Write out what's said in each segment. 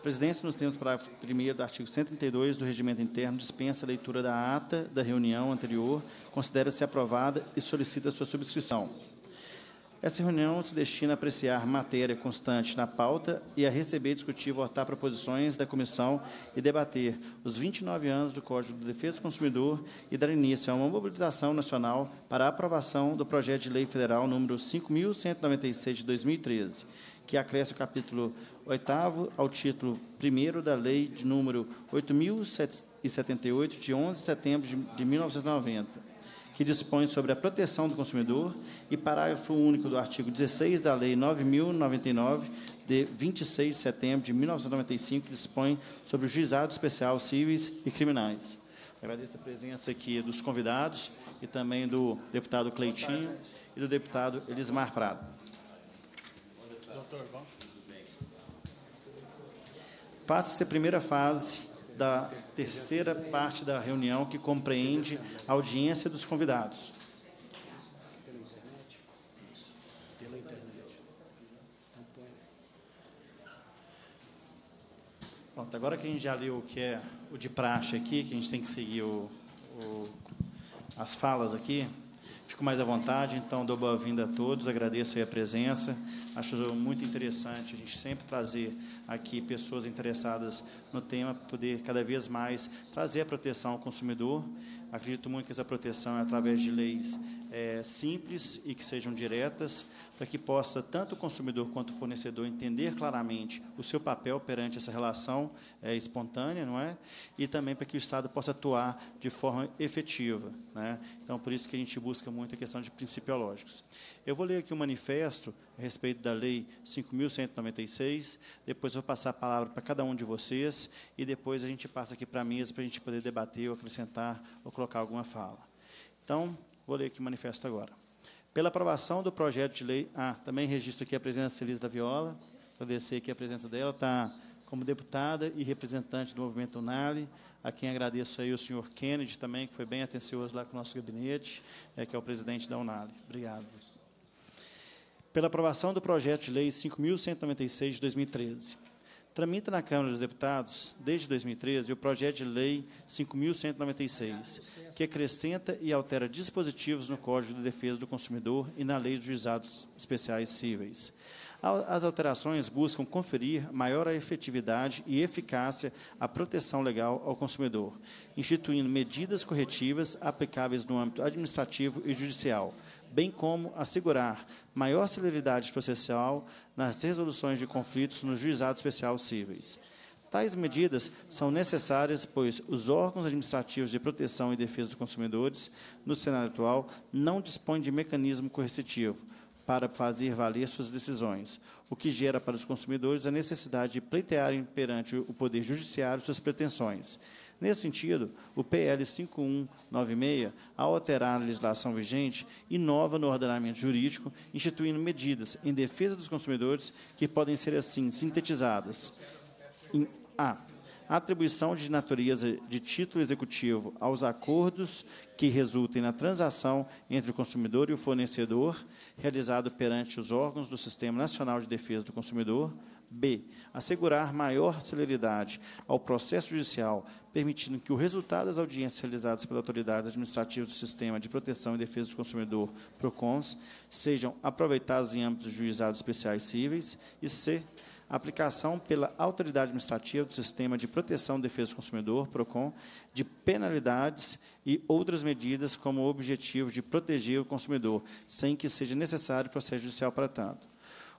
A presidência, nos termos do parágrafo 1 do artigo 132 do Regimento Interno, dispensa a leitura da ata da reunião anterior, considera-se aprovada e solicita sua subscrição. Essa reunião se destina a apreciar matéria constante na pauta e a receber, discutir e votar proposições da comissão e debater os 29 anos do Código de Defesa do Consumidor e dar início a uma mobilização nacional para a aprovação do projeto de lei federal número 5.196 de 2013 que acresce o capítulo 8 ao título 1 da Lei de número 8.078, de 11 de setembro de 1990, que dispõe sobre a proteção do consumidor, e parágrafo único do artigo 16 da Lei 9.099, de 26 de setembro de 1995, que dispõe sobre o juizado especial cíveis e criminais. Agradeço a presença aqui dos convidados e também do deputado Cleitinho e do deputado Elismar Prado. Doutor, Passa-se a primeira fase da terceira parte da reunião, que compreende a audiência dos convidados. Pronto, agora que a gente já leu o que é o de praxe aqui, que a gente tem que seguir o, o, as falas aqui, Fico mais à vontade, então dou boa-vinda a todos, agradeço aí a presença. Acho muito interessante a gente sempre trazer aqui pessoas interessadas no tema, poder cada vez mais trazer a proteção ao consumidor. Acredito muito que essa proteção é através de leis é, simples e que sejam diretas, para que possa tanto o consumidor quanto o fornecedor entender claramente o seu papel perante essa relação é, espontânea, não é? E também para que o Estado possa atuar de forma efetiva, né? Então, por isso que a gente busca muito a questão de principiológicos. Eu vou ler aqui um manifesto a respeito da Lei 5.196, depois vou passar a palavra para cada um de vocês e depois a gente passa aqui para a mesa para a gente poder debater ou acrescentar ou colocar alguma fala. Então, Vou ler aqui o manifesto agora. Pela aprovação do projeto de lei... Ah, também registro aqui a presença de Celise da Viola, agradecer aqui a presença dela, está como deputada e representante do Movimento Unali, a quem agradeço aí o senhor Kennedy também, que foi bem atencioso lá com o nosso gabinete, é, que é o presidente da Unali. Obrigado. Pela aprovação do projeto de lei 5.196 de 2013 Tramita na Câmara dos Deputados, desde 2013, o projeto de lei 5.196, que acrescenta e altera dispositivos no Código de Defesa do Consumidor e na Lei dos Juizados Especiais Cíveis. As alterações buscam conferir maior efetividade e eficácia à proteção legal ao consumidor, instituindo medidas corretivas aplicáveis no âmbito administrativo e judicial bem como assegurar maior celeridade processual nas resoluções de conflitos no juizado especial cíveis. Tais medidas são necessárias, pois os órgãos administrativos de proteção e defesa dos consumidores, no cenário atual, não dispõem de mecanismo coercitivo para fazer valer suas decisões, o que gera para os consumidores a necessidade de pleitearem perante o Poder Judiciário suas pretensões, Nesse sentido, o PL 5196, ao alterar a legislação vigente, inova no ordenamento jurídico, instituindo medidas em defesa dos consumidores que podem ser assim sintetizadas. Em A. Atribuição de natureza de título executivo aos acordos que resultem na transação entre o consumidor e o fornecedor, realizado perante os órgãos do Sistema Nacional de Defesa do Consumidor, B. Assegurar maior celeridade ao processo judicial, permitindo que o resultado das audiências realizadas pelas autoridades administrativas do Sistema de Proteção e Defesa do Consumidor, PROCONS, sejam aproveitados em âmbitos juizados especiais cíveis. E C. Aplicação pela autoridade administrativa do Sistema de Proteção e Defesa do Consumidor, PROCON, de penalidades e outras medidas como objetivo de proteger o consumidor, sem que seja necessário processo judicial para tanto.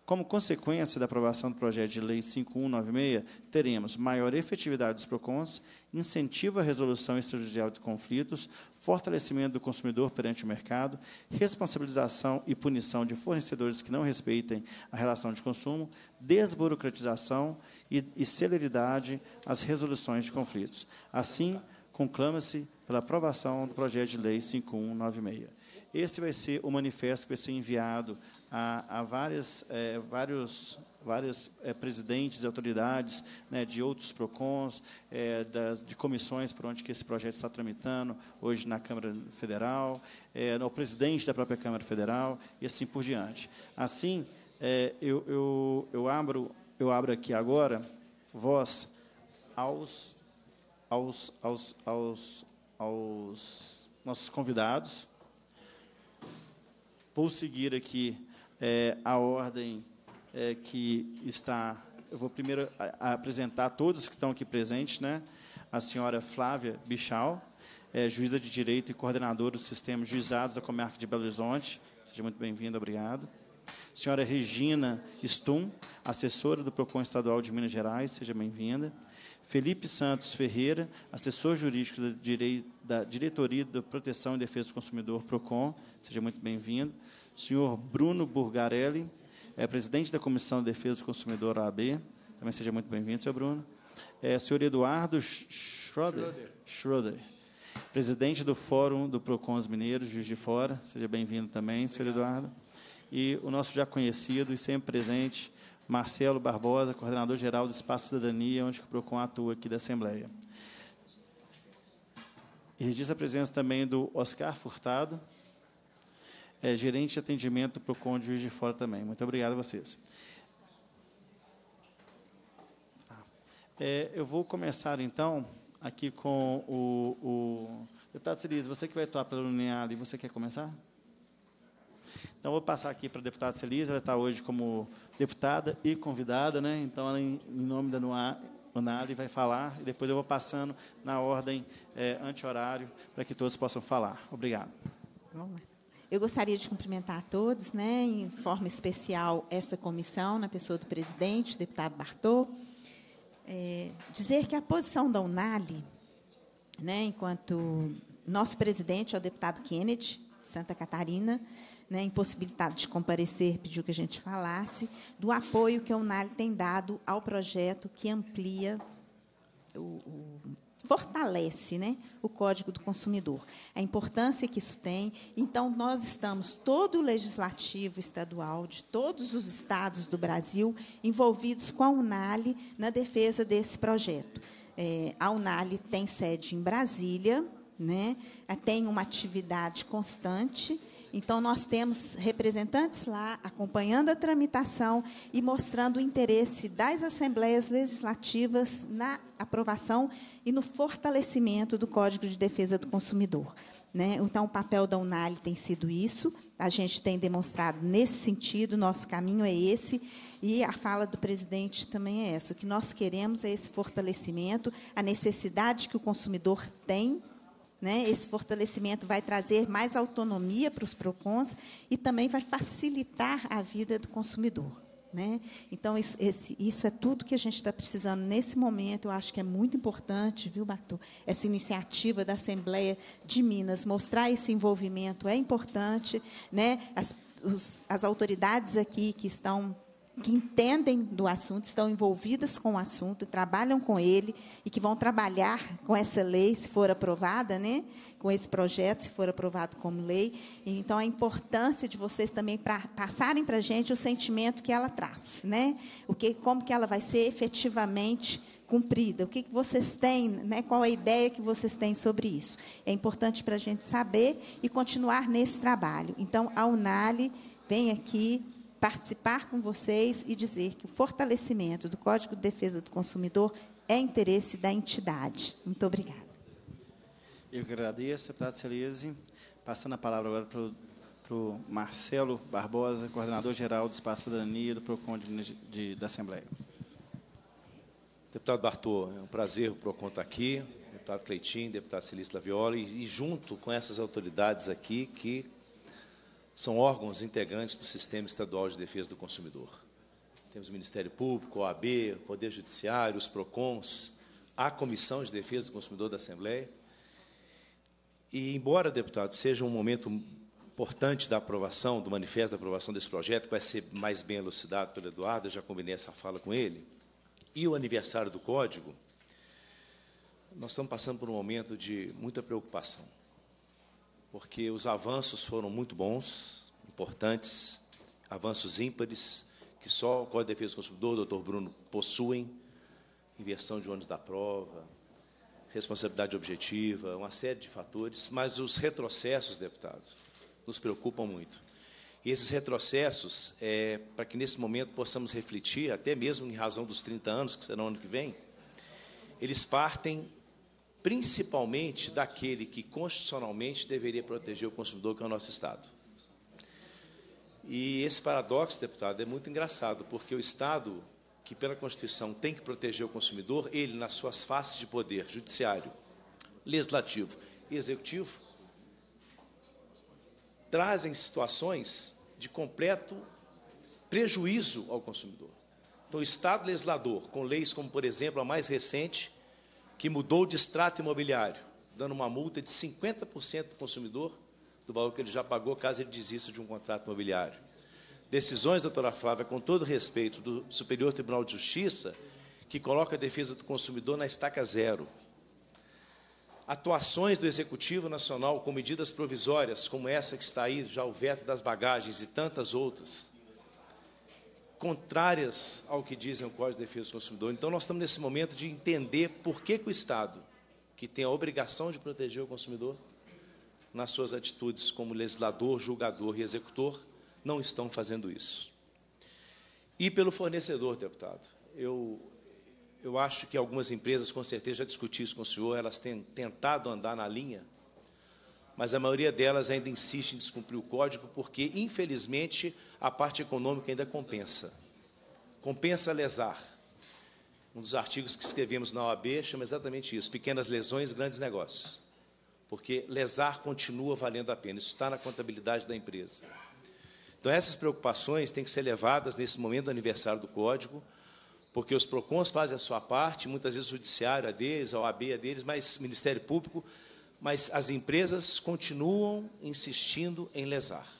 Como consequência da aprovação do projeto de lei 5196, teremos maior efetividade dos PROCONs, incentivo à resolução extrajudicial de conflitos, fortalecimento do consumidor perante o mercado, responsabilização e punição de fornecedores que não respeitem a relação de consumo, desburocratização e, e celeridade às resoluções de conflitos. Assim, conclama-se pela aprovação do projeto de lei 5196. Esse vai ser o manifesto que vai ser enviado a, a várias, é, vários, várias é, presidentes e autoridades né, de outros PROCONs, é, eh, das, de comissões por onde que esse projeto está tramitando, hoje na Câmara Federal, ao presidente da própria Câmara Federal e assim por diante. Assim, eu, eu, eu, abro, eu abro aqui agora voz aos, aos, aos, aos, aos nossos convidados. Vou seguir aqui é, a ordem é, que está. Eu vou primeiro a, a apresentar a todos que estão aqui presentes, né? A senhora Flávia Bichal, é, juíza de direito e coordenadora do sistema Juizados da Comarca de Belo Horizonte. Seja muito bem-vinda, obrigado. Senhora Regina Stum, assessora do PROCON Estadual de Minas Gerais, seja bem-vinda. Felipe Santos Ferreira, assessor jurídico da, Diretoria da Diretoria de Proteção e Defesa do Consumidor, PROCON, seja muito bem-vindo. Senhor Bruno Burgarelli, é presidente da Comissão de Defesa do Consumidor AB. Também seja muito bem-vindo, senhor Bruno. É, senhor Eduardo Schroeder, Schroeder. Schroeder, presidente do Fórum do Procons Mineiros, Juiz de Fora. Seja bem-vindo também, Obrigado. senhor Eduardo. E o nosso já conhecido e sempre presente, Marcelo Barbosa, coordenador-geral do Espaço Cidadania, onde o Procon atua aqui da Assembleia. E registra a presença também do Oscar Furtado, é, gerente de atendimento para o cônjuge de Fora também. Muito obrigado a vocês. Tá. É, eu vou começar, então, aqui com o, o... Deputado Ciriz, você que vai atuar pela Uniali, você quer começar? Então, vou passar aqui para a deputada Celis, ela está hoje como deputada e convidada, né? então, ela, em, nome da Uniali, vai falar, e depois eu vou passando na ordem é, anti-horário, para que todos possam falar. Obrigado. Vamos lá. Eu gostaria de cumprimentar a todos, né, em forma especial esta comissão, na pessoa do presidente, deputado Bartô. É, dizer que a posição da Unali, né, enquanto nosso presidente é o deputado Kennedy, de Santa Catarina, né, impossibilitado de comparecer, pediu que a gente falasse do apoio que a Unali tem dado ao projeto que amplia o, o fortalece né, o Código do Consumidor. A importância que isso tem. Então, nós estamos, todo o legislativo estadual de todos os estados do Brasil, envolvidos com a UNALE na defesa desse projeto. É, a UNALE tem sede em Brasília, né, tem uma atividade constante então, nós temos representantes lá acompanhando a tramitação e mostrando o interesse das assembleias legislativas na aprovação e no fortalecimento do Código de Defesa do Consumidor. Né? Então, o papel da Unali tem sido isso, a gente tem demonstrado nesse sentido, nosso caminho é esse, e a fala do presidente também é essa. O que nós queremos é esse fortalecimento, a necessidade que o consumidor tem né? Esse fortalecimento vai trazer mais autonomia para os PROCONs e também vai facilitar a vida do consumidor. Né? Então, isso, esse, isso, é tudo que a gente está precisando nesse momento. Eu acho que é muito importante, viu, Bartô? Essa iniciativa da Assembleia de Minas, mostrar esse envolvimento é importante. Né? As, os, as autoridades aqui que estão que entendem do assunto, estão envolvidas com o assunto, trabalham com ele e que vão trabalhar com essa lei, se for aprovada, né? com esse projeto, se for aprovado como lei. Então, a importância de vocês também pra, passarem para a gente o sentimento que ela traz, né? o que, como que ela vai ser efetivamente cumprida, o que, que vocês têm, né? qual a ideia que vocês têm sobre isso. É importante para a gente saber e continuar nesse trabalho. Então, a Unali vem aqui participar com vocês e dizer que o fortalecimento do Código de Defesa do Consumidor é interesse da entidade. Muito obrigada. Eu que agradeço, deputado Celise. Passando a palavra agora para o Marcelo Barbosa, coordenador-geral do Espaço Cidadania do PROCON de, de, da Assembleia. Deputado Bartô, é um prazer o PROCON estar tá aqui, deputado Cleitinho, deputado Celise Lavioli, e junto com essas autoridades aqui que são órgãos integrantes do Sistema Estadual de Defesa do Consumidor. Temos o Ministério Público, a OAB, o Poder Judiciário, os PROCONs, a Comissão de Defesa do Consumidor da Assembleia. E, embora, deputado, seja um momento importante da aprovação, do manifesto da aprovação desse projeto, que vai ser mais bem elucidado pelo Eduardo, eu já combinei essa fala com ele, e o aniversário do Código, nós estamos passando por um momento de muita preocupação porque os avanços foram muito bons, importantes, avanços ímpares, que só o Código de Defesa do Consumidor, doutor Bruno, possuem, inversão de ônibus da prova, responsabilidade objetiva, uma série de fatores, mas os retrocessos, deputado, nos preocupam muito. E esses retrocessos, é, para que nesse momento possamos refletir, até mesmo em razão dos 30 anos, que serão ano que vem, eles partem principalmente daquele que constitucionalmente deveria proteger o consumidor, que é o nosso Estado. E esse paradoxo, deputado, é muito engraçado, porque o Estado, que pela Constituição tem que proteger o consumidor, ele, nas suas faces de poder, judiciário, legislativo e executivo, trazem situações de completo prejuízo ao consumidor. Então, o Estado legislador, com leis como, por exemplo, a mais recente, que mudou de extrato imobiliário, dando uma multa de 50% do consumidor do valor que ele já pagou caso ele desista de um contrato imobiliário. Decisões, doutora Flávia, com todo respeito, do Superior Tribunal de Justiça, que coloca a defesa do consumidor na estaca zero. Atuações do Executivo Nacional com medidas provisórias, como essa que está aí, já o veto das bagagens e tantas outras, contrárias ao que dizem o Código de Defesa do Consumidor. Então, nós estamos nesse momento de entender por que, que o Estado, que tem a obrigação de proteger o consumidor, nas suas atitudes como legislador, julgador e executor, não estão fazendo isso. E pelo fornecedor, deputado. Eu, eu acho que algumas empresas, com certeza, já discuti isso com o senhor, elas têm tentado andar na linha mas a maioria delas ainda insiste em descumprir o código porque, infelizmente, a parte econômica ainda compensa. Compensa lesar. Um dos artigos que escrevemos na OAB chama exatamente isso: pequenas lesões, grandes negócios. Porque lesar continua valendo a pena, isso está na contabilidade da empresa. Então, essas preocupações têm que ser levadas nesse momento do aniversário do código, porque os PROCONs fazem a sua parte, muitas vezes o judiciário é deles, a OAB é deles, mas o Ministério Público mas as empresas continuam insistindo em lesar.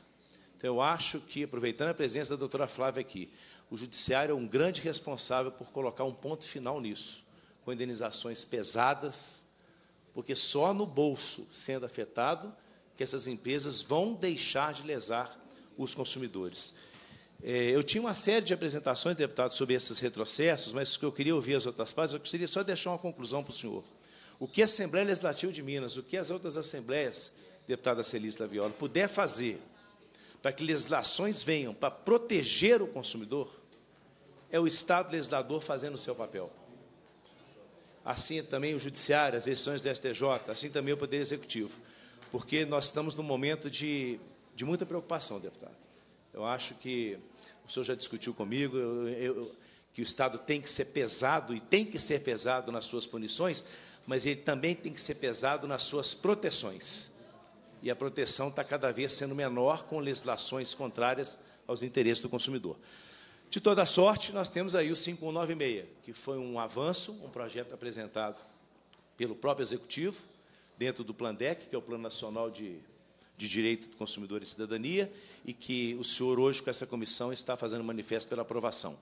Então, eu acho que, aproveitando a presença da doutora Flávia aqui, o Judiciário é um grande responsável por colocar um ponto final nisso, com indenizações pesadas, porque só no bolso sendo afetado que essas empresas vão deixar de lesar os consumidores. É, eu tinha uma série de apresentações, deputado, sobre esses retrocessos, mas o que eu queria ouvir as outras partes, eu gostaria só de deixar uma conclusão para o senhor. O que a Assembleia Legislativa de Minas, o que as outras assembleias, deputada Celista Viola, puder fazer para que legislações venham para proteger o consumidor, é o Estado legislador fazendo o seu papel. Assim também o Judiciário, as decisões do STJ, assim também o Poder Executivo. Porque nós estamos num momento de, de muita preocupação, deputado. Eu acho que o senhor já discutiu comigo, eu, eu, que o Estado tem que ser pesado e tem que ser pesado nas suas punições, mas ele também tem que ser pesado nas suas proteções. E a proteção está cada vez sendo menor com legislações contrárias aos interesses do consumidor. De toda sorte, nós temos aí o 5196, que foi um avanço, um projeto apresentado pelo próprio Executivo, dentro do Plandec, que é o Plano Nacional de, de Direito do Consumidor e Cidadania, e que o senhor, hoje, com essa comissão, está fazendo manifesto pela aprovação.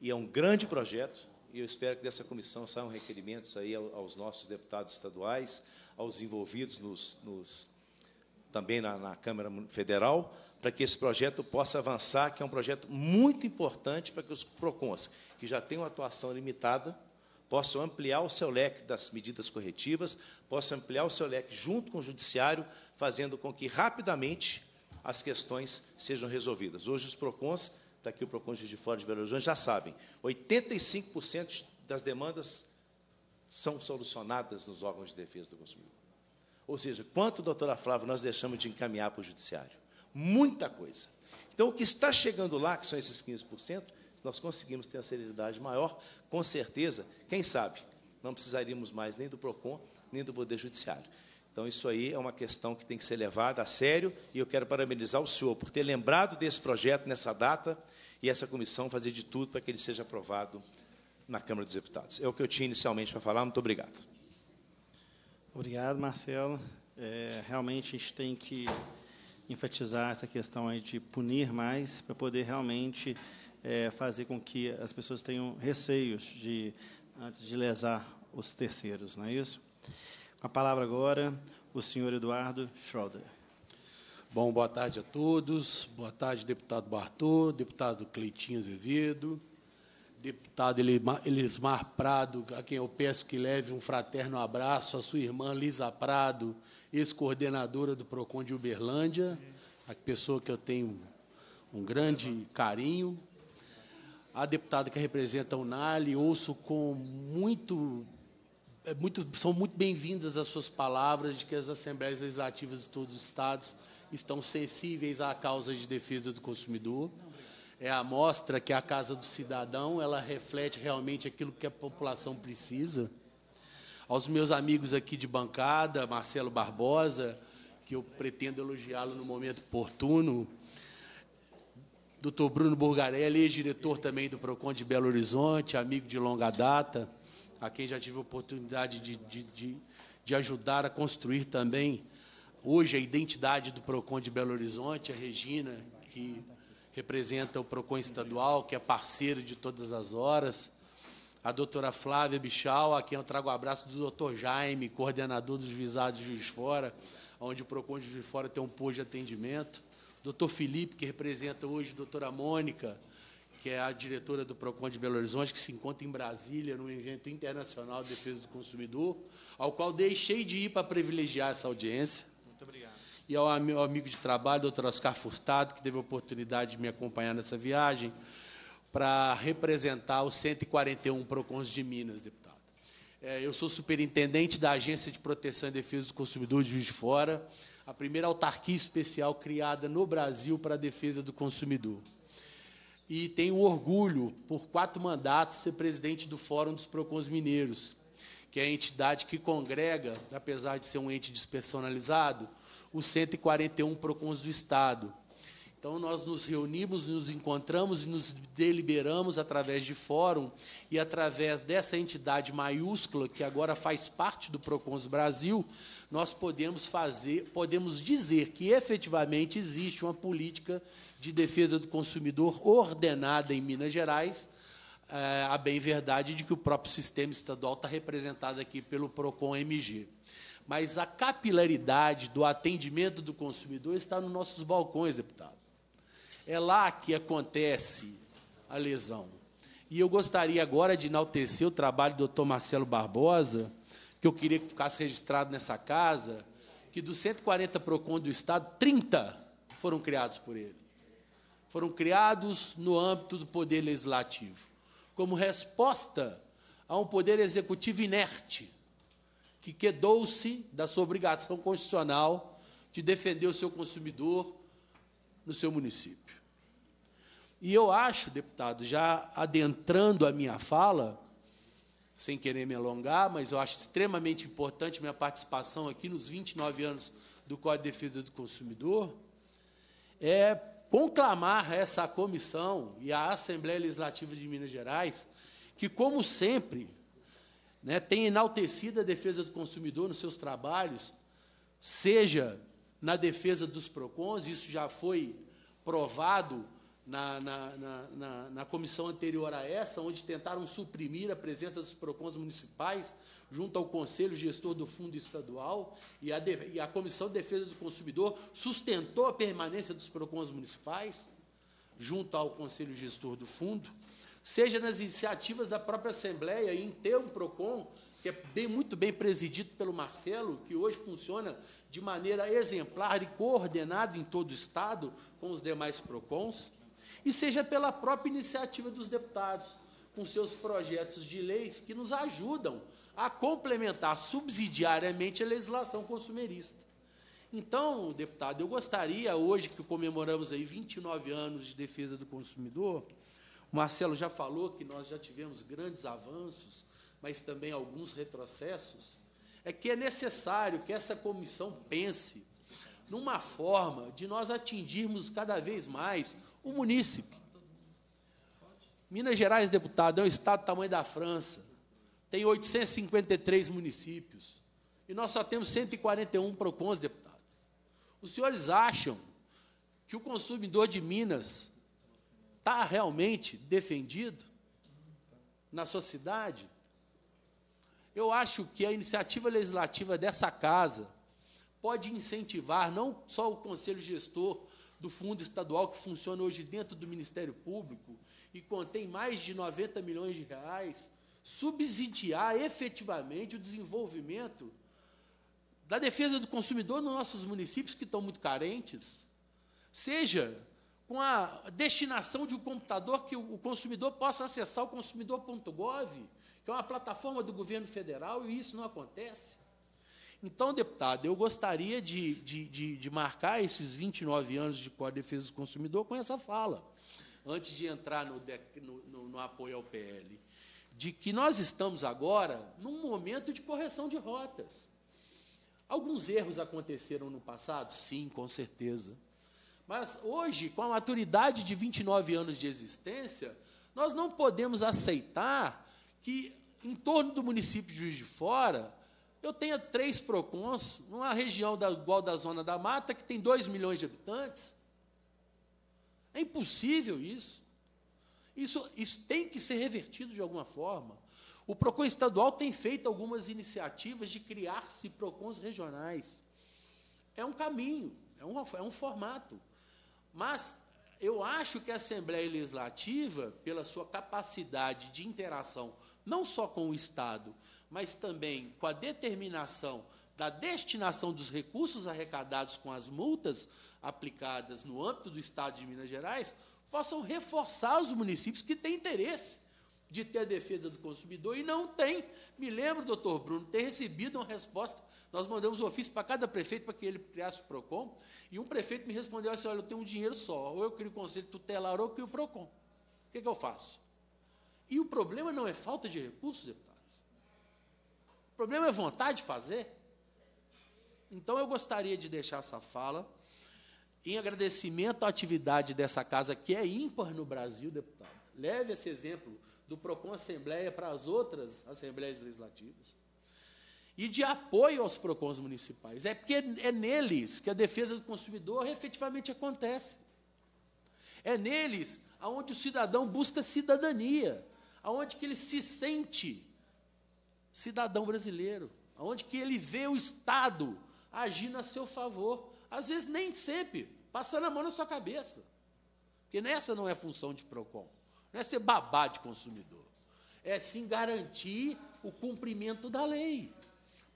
E é um grande projeto, e eu espero que dessa comissão saiam requerimentos aí aos nossos deputados estaduais, aos envolvidos nos, nos também na, na, Câmara Federal, para que esse projeto possa avançar, que é um projeto muito importante para que os PROCONs, que já têm uma atuação limitada, possam ampliar o seu leque das medidas corretivas, possam ampliar o seu leque junto com o Judiciário, fazendo com que rapidamente as questões sejam resolvidas. Hoje, os PROCONs está aqui o PROCON de Fora de Belo Horizonte, já sabem, 85% das demandas são solucionadas nos órgãos de defesa do consumidor. Ou seja, quanto, doutora Flávia, nós deixamos de encaminhar para o judiciário? Muita coisa. Então, o que está chegando lá, que são esses 15%, nós conseguimos ter uma seriedade maior, com certeza, quem sabe, não precisaríamos mais nem do PROCON, nem do Poder Judiciário. Então, isso aí é uma questão que tem que ser levada a sério e eu quero parabenizar o senhor por ter lembrado desse projeto nessa data e essa comissão fazer de tudo para que ele seja aprovado na Câmara dos Deputados. É o que eu tinha inicialmente para falar. Muito obrigado. Obrigado, Marcelo. É, realmente a gente tem que enfatizar essa questão aí de punir mais para poder realmente é, fazer com que as pessoas tenham receios de antes de lesar os terceiros, não é isso? Com a palavra agora, o senhor Eduardo Schroeder. Bom, boa tarde a todos. Boa tarde, deputado Bartô, deputado Cleitinho Azevedo, deputado Elismar Prado, a quem eu peço que leve um fraterno abraço, a sua irmã Lisa Prado, ex-coordenadora do PROCON de Uberlândia, a pessoa que eu tenho um grande carinho. A deputada que representa o NALI, ouço com muito é muito, são muito bem-vindas as suas palavras de que as assembleias legislativas de todos os estados estão sensíveis à causa de defesa do consumidor. É a mostra que a Casa do Cidadão ela reflete realmente aquilo que a população precisa. Aos meus amigos aqui de bancada, Marcelo Barbosa, que eu pretendo elogiá-lo no momento oportuno, Dr. Bruno Burgarelli, ex-diretor também do PROCON de Belo Horizonte, amigo de longa data a quem já tive oportunidade de, de, de, de ajudar a construir também hoje a identidade do PROCON de Belo Horizonte, a Regina, que representa o PROCON estadual, que é parceiro de todas as horas, a doutora Flávia Bichal, a quem eu trago o abraço do doutor Jaime, coordenador dos visados de Juiz Fora, onde o PROCON de Juiz Fora tem um posto de atendimento, doutor Felipe, que representa hoje a doutora Mônica, que é a diretora do PROCON de Belo Horizonte, que se encontra em Brasília, num evento internacional de defesa do consumidor, ao qual deixei de ir para privilegiar essa audiência. Muito obrigado. E ao meu amigo de trabalho, doutor Oscar Furtado, que teve a oportunidade de me acompanhar nessa viagem, para representar os 141 PROCONs de Minas, deputado. É, eu sou superintendente da Agência de Proteção e Defesa do Consumidor de Juiz de Fora, a primeira autarquia especial criada no Brasil para a defesa do consumidor e tenho orgulho, por quatro mandatos, ser presidente do Fórum dos Procons Mineiros, que é a entidade que congrega, apesar de ser um ente despersonalizado, os 141 Procons do Estado. Então, nós nos reunimos, nos encontramos e nos deliberamos através de fórum e através dessa entidade maiúscula, que agora faz parte do Procons Brasil, nós podemos fazer, podemos dizer que efetivamente existe uma política de defesa do consumidor ordenada em Minas Gerais, é, a bem verdade de que o próprio sistema estadual está representado aqui pelo Procon MG mas a capilaridade do atendimento do consumidor está nos nossos balcões, deputado. É lá que acontece a lesão. E eu gostaria agora de enaltecer o trabalho do doutor Marcelo Barbosa, que eu queria que ficasse registrado nessa casa, que dos 140 PROCON do Estado, 30 foram criados por ele. Foram criados no âmbito do poder legislativo, como resposta a um poder executivo inerte, que quedou-se da sua obrigação constitucional de defender o seu consumidor no seu município. E eu acho, deputado, já adentrando a minha fala, sem querer me alongar, mas eu acho extremamente importante minha participação aqui nos 29 anos do Código de Defesa do Consumidor, é conclamar essa comissão e a Assembleia Legislativa de Minas Gerais, que, como sempre, né, tem enaltecido a defesa do consumidor nos seus trabalhos, seja na defesa dos PROCONs, isso já foi provado na, na, na, na, comissão anterior a essa, onde tentaram suprimir a presença dos PROCONs municipais junto ao Conselho Gestor do Fundo Estadual, e a, de, e a Comissão de Defesa do Consumidor sustentou a permanência dos PROCONs municipais junto ao Conselho Gestor do Fundo, seja nas iniciativas da própria Assembleia em ter um PROCON que é bem, muito bem presidido pelo Marcelo, que hoje funciona de maneira exemplar e coordenado em todo o Estado com os demais PROCONs, e seja pela própria iniciativa dos deputados, com seus projetos de leis que nos ajudam a complementar subsidiariamente a legislação consumerista. Então, deputado, eu gostaria, hoje que comemoramos aí 29 anos de defesa do consumidor, o Marcelo já falou que nós já tivemos grandes avanços mas também alguns retrocessos, é que é necessário que essa comissão pense numa forma de nós atingirmos cada vez mais o munícipe. Minas Gerais, deputado, é um estado do tamanho da França, tem 853 municípios, e nós só temos 141 PROCONs, deputado. Os senhores acham que o consumidor de Minas está realmente defendido na sua cidade? Eu acho que a iniciativa legislativa dessa casa pode incentivar não só o conselho gestor do fundo estadual que funciona hoje dentro do Ministério Público e contém mais de 90 milhões de reais, subsidiar efetivamente o desenvolvimento da defesa do consumidor nos nossos municípios que estão muito carentes, seja com a destinação de um computador que o consumidor possa acessar o consumidor.gov que é uma plataforma do governo federal, e isso não acontece. Então, deputado, eu gostaria de, de, de, de marcar esses 29 anos de Código de Defesa do Consumidor com essa fala, antes de entrar no, no, no apoio ao PL, de que nós estamos agora num momento de correção de rotas. Alguns erros aconteceram no passado? Sim, com certeza. Mas hoje, com a maturidade de 29 anos de existência, nós não podemos aceitar que em torno do município de Juiz de Fora, eu tenha três PROCONs, numa região da, igual da Zona da Mata, que tem 2 milhões de habitantes. É impossível isso. Isso, isso tem que ser revertido de alguma forma. O PROCON estadual tem feito algumas iniciativas de criar-se PROCONs regionais. É um caminho, é um, é um formato. Mas eu acho que a Assembleia Legislativa, pela sua capacidade de interação não só com o Estado, mas também com a determinação da destinação dos recursos arrecadados com as multas aplicadas no âmbito do Estado de Minas Gerais, possam reforçar os municípios que têm interesse de ter a defesa do consumidor e não tem. Me lembro, doutor Bruno, ter recebido uma resposta. Nós mandamos um ofício para cada prefeito para que ele criasse o PROCON, e um prefeito me respondeu assim: olha, eu tenho um dinheiro só, ou eu crio o Conselho Tutelar ou eu crio o PROCON. O que, é que eu faço? E o problema não é falta de recursos, deputados. O problema é vontade de fazer. Então eu gostaria de deixar essa fala em agradecimento à atividade dessa casa, que é ímpar no Brasil, deputado. Leve esse exemplo do PROCON Assembleia para as outras assembleias legislativas. E de apoio aos PROCONs municipais. É porque é neles que a defesa do consumidor efetivamente acontece. É neles aonde o cidadão busca cidadania aonde que ele se sente cidadão brasileiro, aonde que ele vê o Estado agindo a seu favor, às vezes nem sempre, passando a mão na sua cabeça. Porque nessa não é função de PROCON, não é ser babá de consumidor, é sim garantir o cumprimento da lei.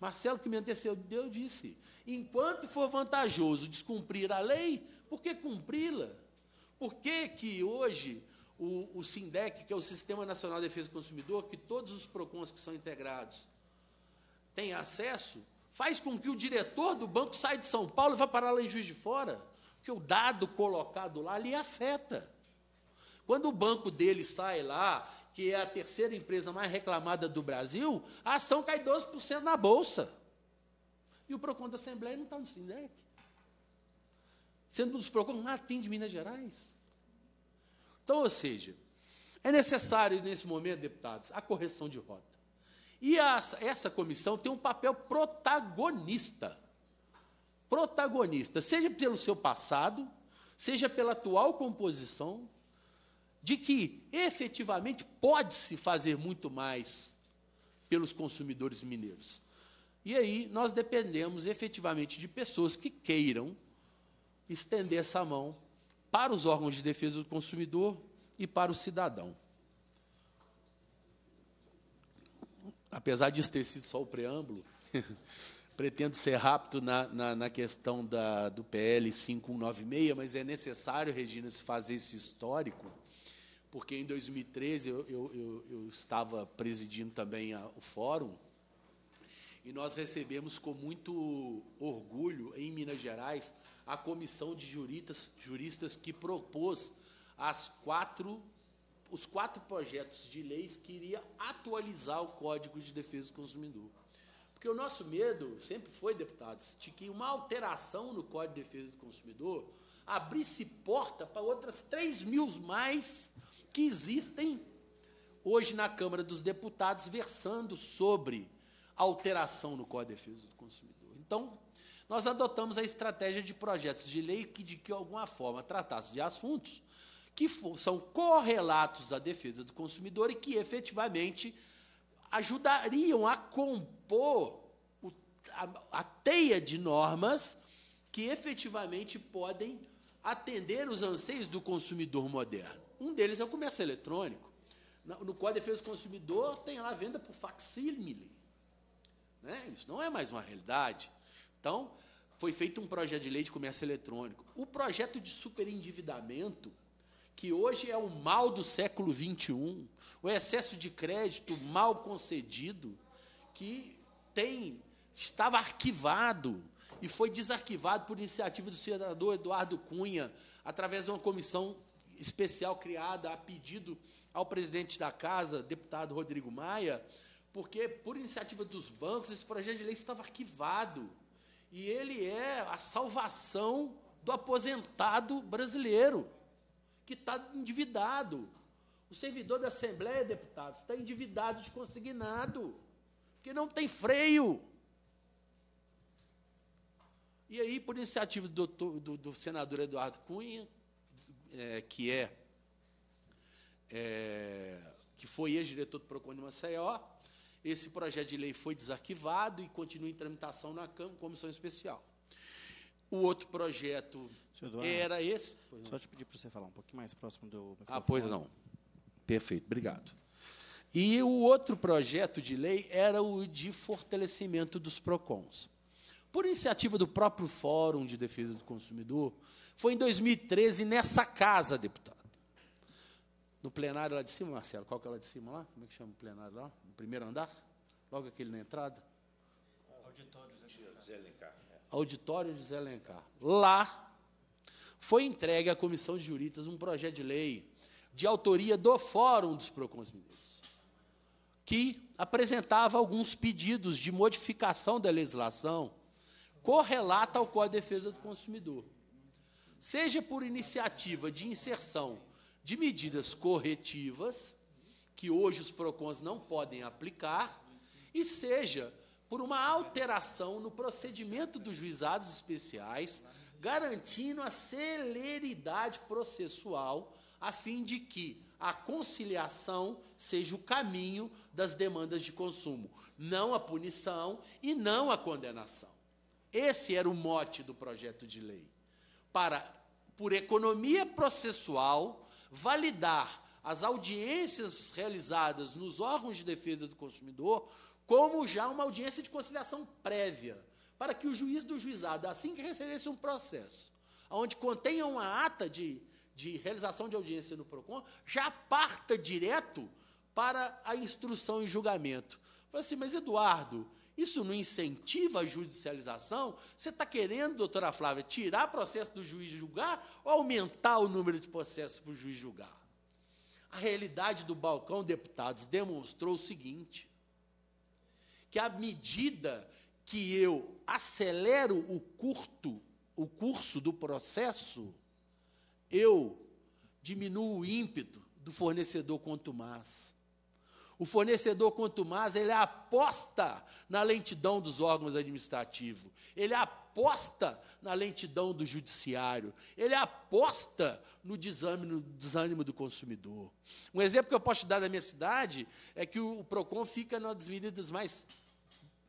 Marcelo, que me antecedeu, disse: enquanto for vantajoso descumprir a lei, por que cumpri-la? Por que, que hoje o, o SINDEC, que é o Sistema Nacional de Defesa do Consumidor, que todos os PROCONs que são integrados têm acesso, faz com que o diretor do banco saia de São Paulo e vá parar lá em Juiz de Fora, porque o dado colocado lá lhe afeta. Quando o banco dele sai lá, que é a terceira empresa mais reclamada do Brasil, a ação cai 12% na Bolsa. E o PROCON da Assembleia não está no SINDEC. Sendo um dos Procons lá tem de Minas Gerais. Então, ou seja, é necessário nesse momento, deputados, a correção de rota. E essa comissão tem um papel protagonista. Protagonista, seja pelo seu passado, seja pela atual composição, de que efetivamente pode-se fazer muito mais pelos consumidores mineiros. E aí nós dependemos efetivamente de pessoas que queiram estender essa mão para os órgãos de defesa do consumidor e para o cidadão. Apesar disso ter sido só o preâmbulo, pretendo ser rápido na, na, na questão da, do PL 5196, mas é necessário, Regina, se fazer esse histórico, porque em 2013 eu, eu, eu, eu estava presidindo também a, o fórum e nós recebemos com muito orgulho, em Minas Gerais, a comissão de juristas, juristas que propôs as quatro, os quatro projetos de leis que iria atualizar o Código de Defesa do Consumidor. Porque o nosso medo sempre foi, deputados, de que uma alteração no Código de Defesa do Consumidor abrisse porta para outras 3 mil mais que existem hoje na Câmara dos Deputados versando sobre alteração no Código de Defesa do Consumidor. Então, nós adotamos a estratégia de projetos de lei que, de que alguma forma, tratasse de assuntos que são correlatos à defesa do consumidor e que efetivamente ajudariam a compor o, a, a teia de normas que efetivamente podem atender os anseios do consumidor moderno. Um deles é o comércio eletrônico, no Código de defesa do consumidor tem lá a venda por facsímile. Né? Isso não é mais uma realidade. Então, foi feito um projeto de lei de comércio eletrônico. O projeto de superendividamento, que hoje é o mal do século XXI, o excesso de crédito mal concedido, que tem estava arquivado e foi desarquivado por iniciativa do senador Eduardo Cunha, através de uma comissão especial criada a pedido ao presidente da casa, deputado Rodrigo Maia, porque por iniciativa dos bancos esse projeto de lei estava arquivado. E ele é a salvação do aposentado brasileiro, que está endividado. O servidor da Assembleia, deputados, está endividado de consignado, porque não tem freio. E aí, por iniciativa do, do, do senador Eduardo Cunha, é, que é, é que foi ex-diretor do Procon de Maceió, esse projeto de lei foi desarquivado e continua em tramitação na comissão especial. O outro projeto Eduardo, era esse. Só te pedir para você falar um pouquinho mais próximo do ah, microfone. Ah, pois não. Perfeito, obrigado. E o outro projeto de lei era o de fortalecimento dos PROCONs. Por iniciativa do próprio Fórum de Defesa do Consumidor, foi em 2013, nessa casa, deputado no plenário lá de cima, Marcelo, qual que é lá de cima lá? Como é que chama o plenário lá? No primeiro andar? Logo aquele na entrada? Auditório José Lencar. É. Auditório José Lencar. Lá foi entregue à Comissão de Juristas um projeto de lei de autoria do Fórum dos Proconsumidores, que apresentava alguns pedidos de modificação da legislação correlata ao Código de Defesa do Consumidor. Seja por iniciativa de inserção de medidas corretivas, que hoje os PROCONs não podem aplicar, e seja por uma alteração no procedimento dos juizados especiais, garantindo a celeridade processual, a fim de que a conciliação seja o caminho das demandas de consumo, não a punição e não a condenação. Esse era o mote do projeto de lei. Para por economia processual, validar as audiências realizadas nos órgãos de defesa do consumidor como já uma audiência de conciliação prévia, para que o juiz do juizado, assim que recebesse um processo, onde contenha uma ata de, de realização de audiência no PROCON, já parta direto para a instrução e julgamento. Falei assim, mas Eduardo, isso não incentiva a judicialização? Você está querendo, doutora Flávia, tirar processo do juiz julgar ou aumentar o número de processos para o juiz julgar? A realidade do balcão, deputados, demonstrou o seguinte: que à medida que eu acelero o curto, o curso do processo, eu diminuo o ímpeto do fornecedor quanto mais. O fornecedor quanto mais, ele aposta na lentidão dos órgãos administrativos, ele aposta na lentidão do judiciário, ele aposta no desânimo, desânimo do consumidor. Um exemplo que eu posso te dar da minha cidade é que o, o PROCON fica nas avenidas mais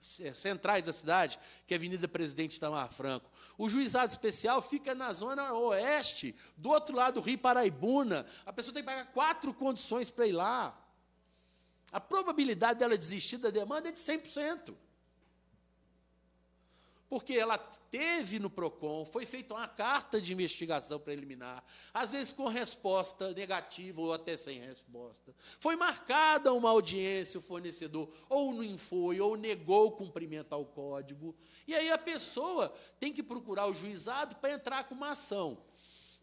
centrais da cidade, que é a Avenida Presidente Tamar Franco. O juizado especial fica na zona oeste, do outro lado do Rio Paraibuna. A pessoa tem que pagar quatro condições para ir lá. A probabilidade dela desistir da demanda é de 100%. Porque ela teve no PROCON, foi feita uma carta de investigação preliminar, às vezes com resposta negativa ou até sem resposta. Foi marcada uma audiência, o fornecedor ou não foi, ou negou cumprimentar o código. E aí a pessoa tem que procurar o juizado para entrar com uma ação.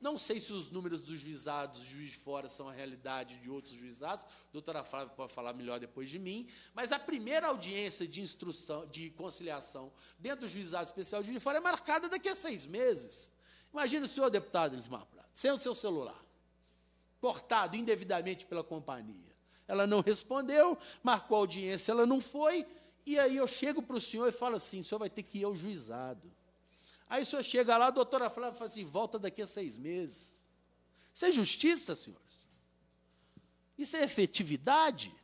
Não sei se os números dos juizados juiz de fora são a realidade de outros juizados, a doutora Flávia pode falar melhor depois de mim, mas a primeira audiência de instrução, de conciliação dentro do juizado especial de juiz de fora é marcada daqui a seis meses. Imagina o senhor, deputado Elismar Prado, sem o seu celular, portado indevidamente pela companhia. Ela não respondeu, marcou audiência, ela não foi, e aí eu chego para o senhor e falo assim: o senhor vai ter que ir ao juizado. Aí o senhor chega lá, a doutora Flávia fala assim: volta daqui a seis meses. Isso é justiça, senhores? Isso é efetividade?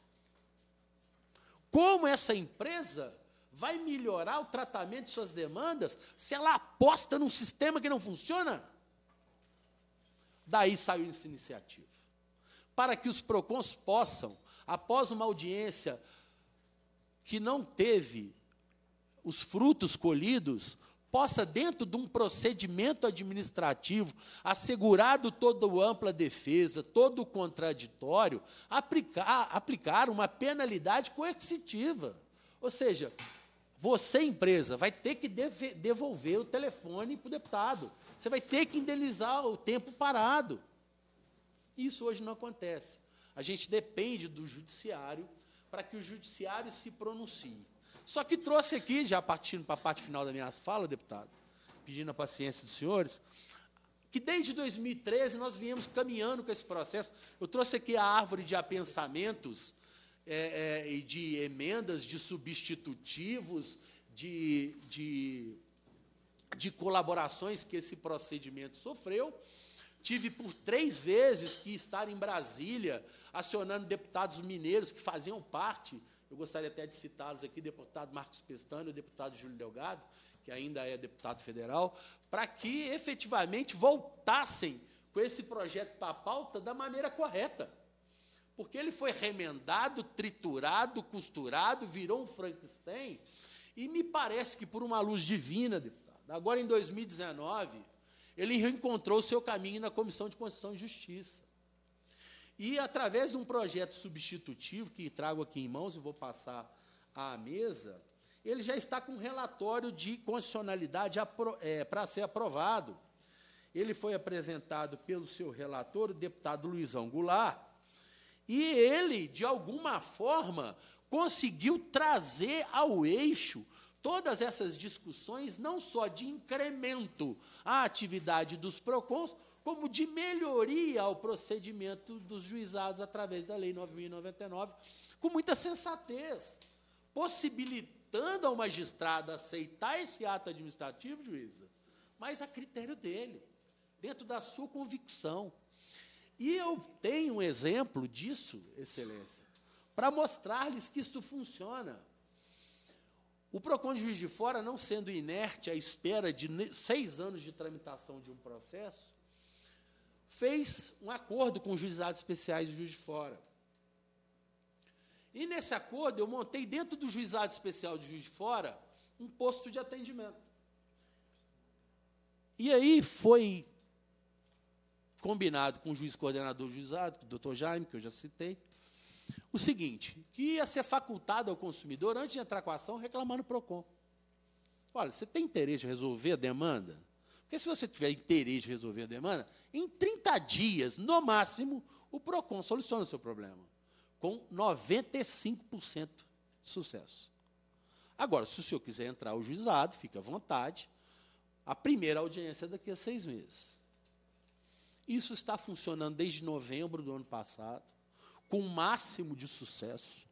Como essa empresa vai melhorar o tratamento de suas demandas se ela aposta num sistema que não funciona? Daí saiu essa iniciativa. Para que os PROCONs possam, após uma audiência que não teve os frutos colhidos, possa, dentro de um procedimento administrativo, assegurado toda a ampla defesa, todo o contraditório, aplicar, aplicar uma penalidade coercitiva. Ou seja, você, empresa, vai ter que devolver o telefone para o deputado. Você vai ter que indenizar o tempo parado. Isso hoje não acontece. A gente depende do judiciário para que o judiciário se pronuncie. Só que trouxe aqui, já partindo para a parte final da minha fala, deputado, pedindo a paciência dos senhores, que desde 2013 nós viemos caminhando com esse processo. Eu trouxe aqui a árvore de apensamentos é, é, e de emendas, de substitutivos, de, de, de colaborações que esse procedimento sofreu. Tive por três vezes que estar em Brasília acionando deputados mineiros que faziam parte. Eu gostaria até de citá-los aqui, deputado Marcos Pestano, deputado Júlio Delgado, que ainda é deputado federal, para que efetivamente voltassem com esse projeto para a pauta da maneira correta. Porque ele foi remendado, triturado, costurado, virou um Frankenstein, e me parece que por uma luz divina, deputado. Agora em 2019, ele reencontrou o seu caminho na Comissão de Constituição e Justiça. E através de um projeto substitutivo, que trago aqui em mãos e vou passar à mesa, ele já está com um relatório de constitucionalidade é, para ser aprovado. Ele foi apresentado pelo seu relator, o deputado Luizão Goulart, e ele, de alguma forma, conseguiu trazer ao eixo todas essas discussões, não só de incremento à atividade dos PROCONs, como de melhoria ao procedimento dos juizados através da Lei 9.099, com muita sensatez, possibilitando ao magistrado aceitar esse ato administrativo, juíza, mas a critério dele, dentro da sua convicção. E eu tenho um exemplo disso, Excelência, para mostrar-lhes que isso funciona. O PROCON de Juiz de Fora, não sendo inerte à espera de seis anos de tramitação de um processo, fez um acordo com os juizados especiais de Juiz de Fora. E nesse acordo, eu montei dentro do juizado especial de Juiz de Fora um posto de atendimento. E aí foi combinado com o juiz coordenador do juizado, o doutor Jaime, que eu já citei, o seguinte, que ia ser facultado ao consumidor, antes de entrar com a ação, reclamar no PROCON. Olha, você tem interesse em resolver a demanda? Porque se você tiver interesse em resolver a demanda, em 30 dias, no máximo, o PROCON soluciona o seu problema. Com 95% de sucesso. Agora, se o senhor quiser entrar ao juizado, fica à vontade. A primeira audiência é daqui a seis meses. Isso está funcionando desde novembro do ano passado com o máximo de sucesso.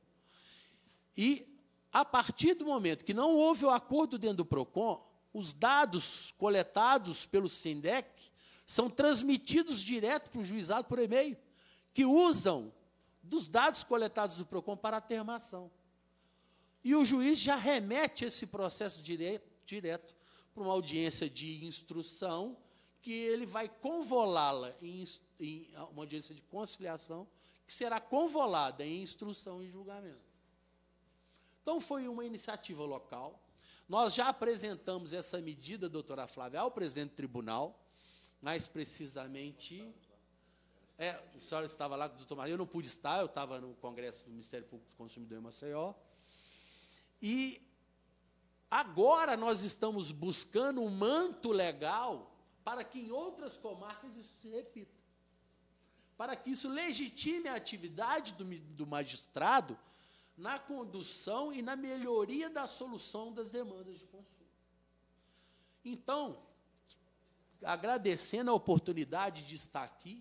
E, a partir do momento que não houve o acordo dentro do PROCON, os dados coletados pelo SINDEC são transmitidos direto para o juizado por e-mail, que usam dos dados coletados do PROCON para a termação. E o juiz já remete esse processo direto, direto para uma audiência de instrução, que ele vai convolá-la em, em uma audiência de conciliação, que será convolada em instrução e julgamento. Então, foi uma iniciativa local. Nós já apresentamos essa medida, doutora Flávia, ao presidente do tribunal, mais precisamente. É, a senhora estava lá com o doutor Maria, eu não pude estar, eu estava no congresso do Ministério Público do Consumidor em Maceió. E agora nós estamos buscando um manto legal para que em outras comarcas isso se repita para que isso legitime a atividade do, do magistrado na condução e na melhoria da solução das demandas de consumo. Então, agradecendo a oportunidade de estar aqui,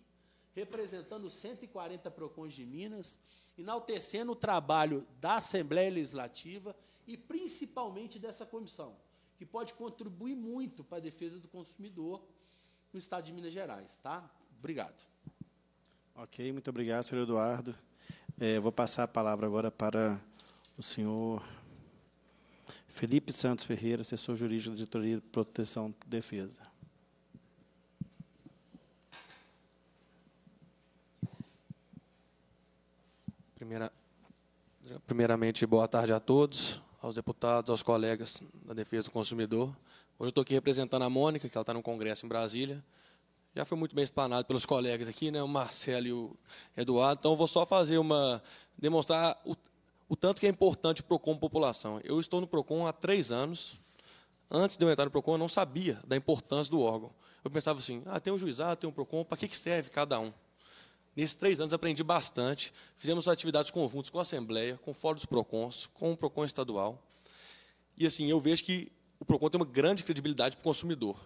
representando 140 PROCONs de Minas, enaltecendo o trabalho da Assembleia Legislativa e principalmente dessa comissão, que pode contribuir muito para a defesa do consumidor no Estado de Minas Gerais. Tá? Obrigado. Ok, muito obrigado, senhor Eduardo. É, vou passar a palavra agora para o senhor Felipe Santos Ferreira, assessor jurídico da Diretoria de Proteção e Defesa. Primeira, primeiramente, boa tarde a todos, aos deputados, aos colegas da Defesa do Consumidor. Hoje eu estou aqui representando a Mônica, que ela está no congresso em Brasília já foi muito bem explanado pelos colegas aqui, né, o Marcelo e o Eduardo. Então, eu vou só fazer uma. demonstrar o, o tanto que é importante o PROCON para a população. Eu estou no PROCON há três anos. Antes de eu entrar no PROCON, eu não sabia da importância do órgão. Eu pensava assim: ah, tem um juizado, tem um PROCON, para que, que serve cada um? Nesses três anos aprendi bastante. Fizemos atividades conjuntas com a Assembleia, com o Fórum dos PROCONs, com o PROCON estadual. E assim, eu vejo que o PROCON tem uma grande credibilidade para o consumidor.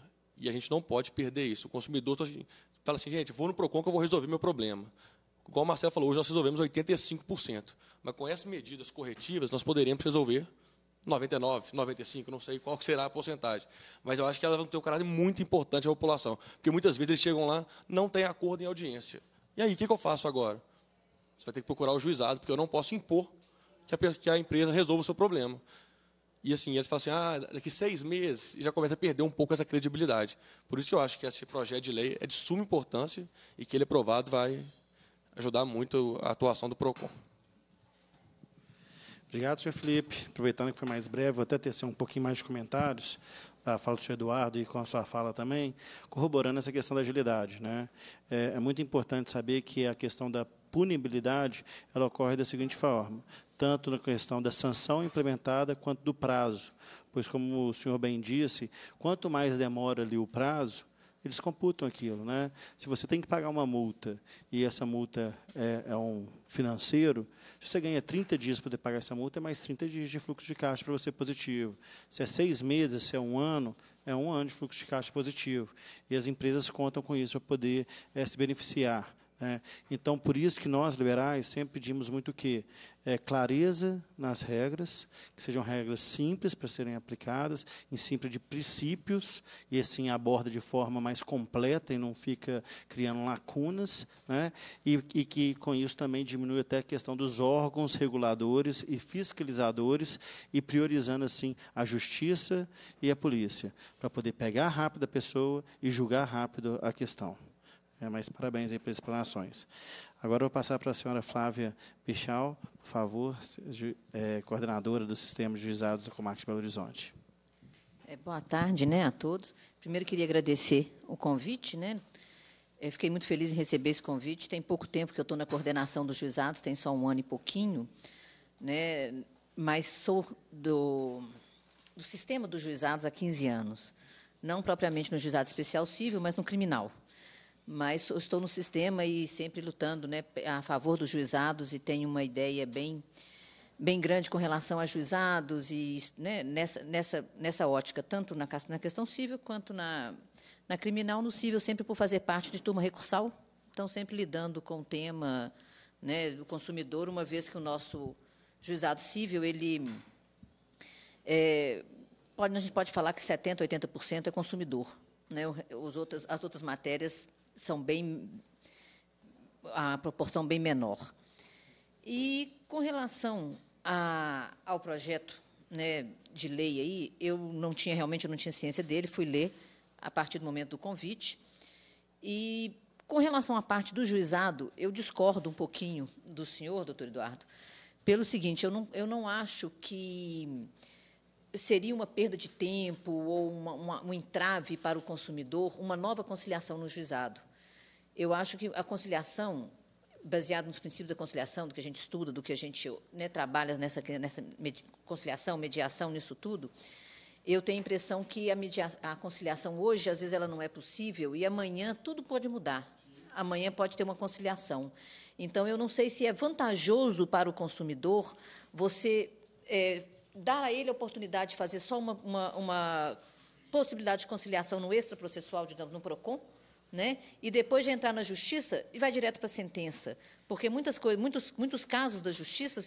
E a gente não pode perder isso. O consumidor tá assim, fala assim, gente, vou no PROCON que eu vou resolver meu problema. Igual o Marcelo falou, hoje nós resolvemos 85%. Mas com essas medidas corretivas, nós poderíamos resolver 99, 95, não sei qual será a porcentagem. Mas eu acho que elas vão ter um caráter muito importante à população. Porque muitas vezes eles chegam lá, não tem acordo em audiência. E aí, o que, eu faço agora? Você vai ter que procurar o juizado, porque eu não posso impor que a empresa resolva o seu problema. E assim, eles falam assim, ah, daqui seis meses, e já começa a perder um pouco essa credibilidade. Por isso que eu acho que esse projeto de lei é de suma importância e que ele aprovado vai ajudar muito a atuação do PROCON. Obrigado, senhor Felipe. Aproveitando que foi mais breve, vou até tecer um pouquinho mais de comentários da fala do senhor Eduardo e com a sua fala também, corroborando essa questão da agilidade. Né? É, é muito importante saber que a questão da punibilidade ela ocorre da seguinte forma: tanto na questão da sanção implementada quanto do prazo. Pois, como o senhor bem disse, quanto mais demora ali o prazo, eles computam aquilo. Né? Se você tem que pagar uma multa e essa multa é, é um financeiro, se você ganha 30 dias para poder pagar essa multa, é mais 30 dias de fluxo de caixa para você positivo. Se é seis meses, se é um ano, é um ano de fluxo de caixa positivo. E as empresas contam com isso para poder é, se beneficiar. É, então, por isso que nós, liberais, sempre pedimos muito o quê? É, clareza nas regras, que sejam regras simples para serem aplicadas, em simples de princípios, e assim aborda de forma mais completa e não fica criando lacunas, né? e, e que com isso também diminui até a questão dos órgãos reguladores e fiscalizadores, e priorizando assim a justiça e a polícia, para poder pegar rápido a pessoa e julgar rápido a questão. É, mas parabéns aí pelas explanações. Agora eu vou passar para a senhora Flávia Bichal, por favor, ju, é, coordenadora do Sistema de Juizados da Comarca de Belo Horizonte. É, boa tarde né, a todos. Primeiro, queria agradecer o convite. Né? Eu fiquei muito feliz em receber esse convite. Tem pouco tempo que eu estou na coordenação dos juizados, tem só um ano e pouquinho. Né? Mas sou do, do sistema dos juizados há 15 anos. Não propriamente no juizado especial civil, mas no criminal mas estou no sistema e sempre lutando né, a favor dos juizados e tenho uma ideia bem, bem grande com relação a juizados e né, nessa, nessa, nessa ótica, tanto na, na questão civil quanto na, na criminal. No civil, sempre por fazer parte de turma recursal, então sempre lidando com o tema né, do consumidor, uma vez que o nosso juizado civil, ele... É, pode, a gente pode falar que 70%, 80% é consumidor. Né, os outros, as outras matérias são bem a proporção bem menor. E com relação a, ao projeto né, de lei aí, eu não tinha realmente eu não tinha ciência dele, fui ler a partir do momento do convite. E com relação à parte do juizado, eu discordo um pouquinho do senhor, doutor Eduardo, pelo seguinte, eu não, eu não acho que seria uma perda de tempo ou uma, uma, um entrave para o consumidor uma nova conciliação no juizado. Eu acho que a conciliação, baseado nos princípios da conciliação, do que a gente estuda, do que a gente né, trabalha nessa, nessa conciliação, mediação, nisso tudo, eu tenho a impressão que a, a conciliação hoje, às vezes, ela não é possível e amanhã tudo pode mudar. Amanhã pode ter uma conciliação. Então, eu não sei se é vantajoso para o consumidor você é, dar a ele a oportunidade de fazer só uma, uma, uma possibilidade de conciliação no extraprocessual, digamos, no PROCON, né? e depois de entrar na justiça, e vai direto para a sentença. Porque muitas coisas, muitos, muitos casos da justiça,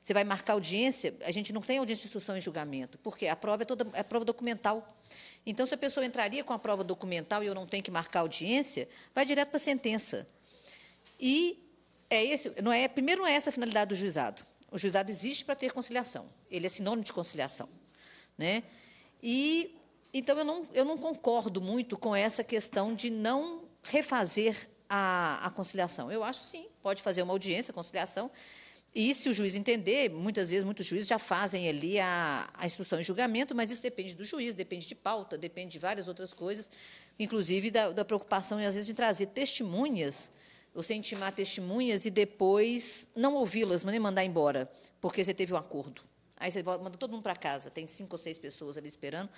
você vai marcar audiência, a gente não tem audiência de instrução e julgamento, porque a prova é toda é prova documental. Então, se a pessoa entraria com a prova documental e eu não tenho que marcar audiência, vai direto para a sentença. E é esse, não é, primeiro não é essa a finalidade do juizado. O juizado existe para ter conciliação. Ele é sinônimo de conciliação, né? E então, eu não, eu não concordo muito com essa questão de não refazer a, a conciliação. Eu acho, sim, pode fazer uma audiência, conciliação, e se o juiz entender, muitas vezes muitos juízes já fazem ali a, a, instrução em julgamento, mas isso depende do juiz, depende de pauta, depende de várias outras coisas, inclusive da, da preocupação, às vezes, de trazer testemunhas, você intimar testemunhas e depois não ouvi-las, nem mandar embora, porque você teve um acordo. Aí você manda todo mundo para casa, tem cinco ou seis pessoas ali esperando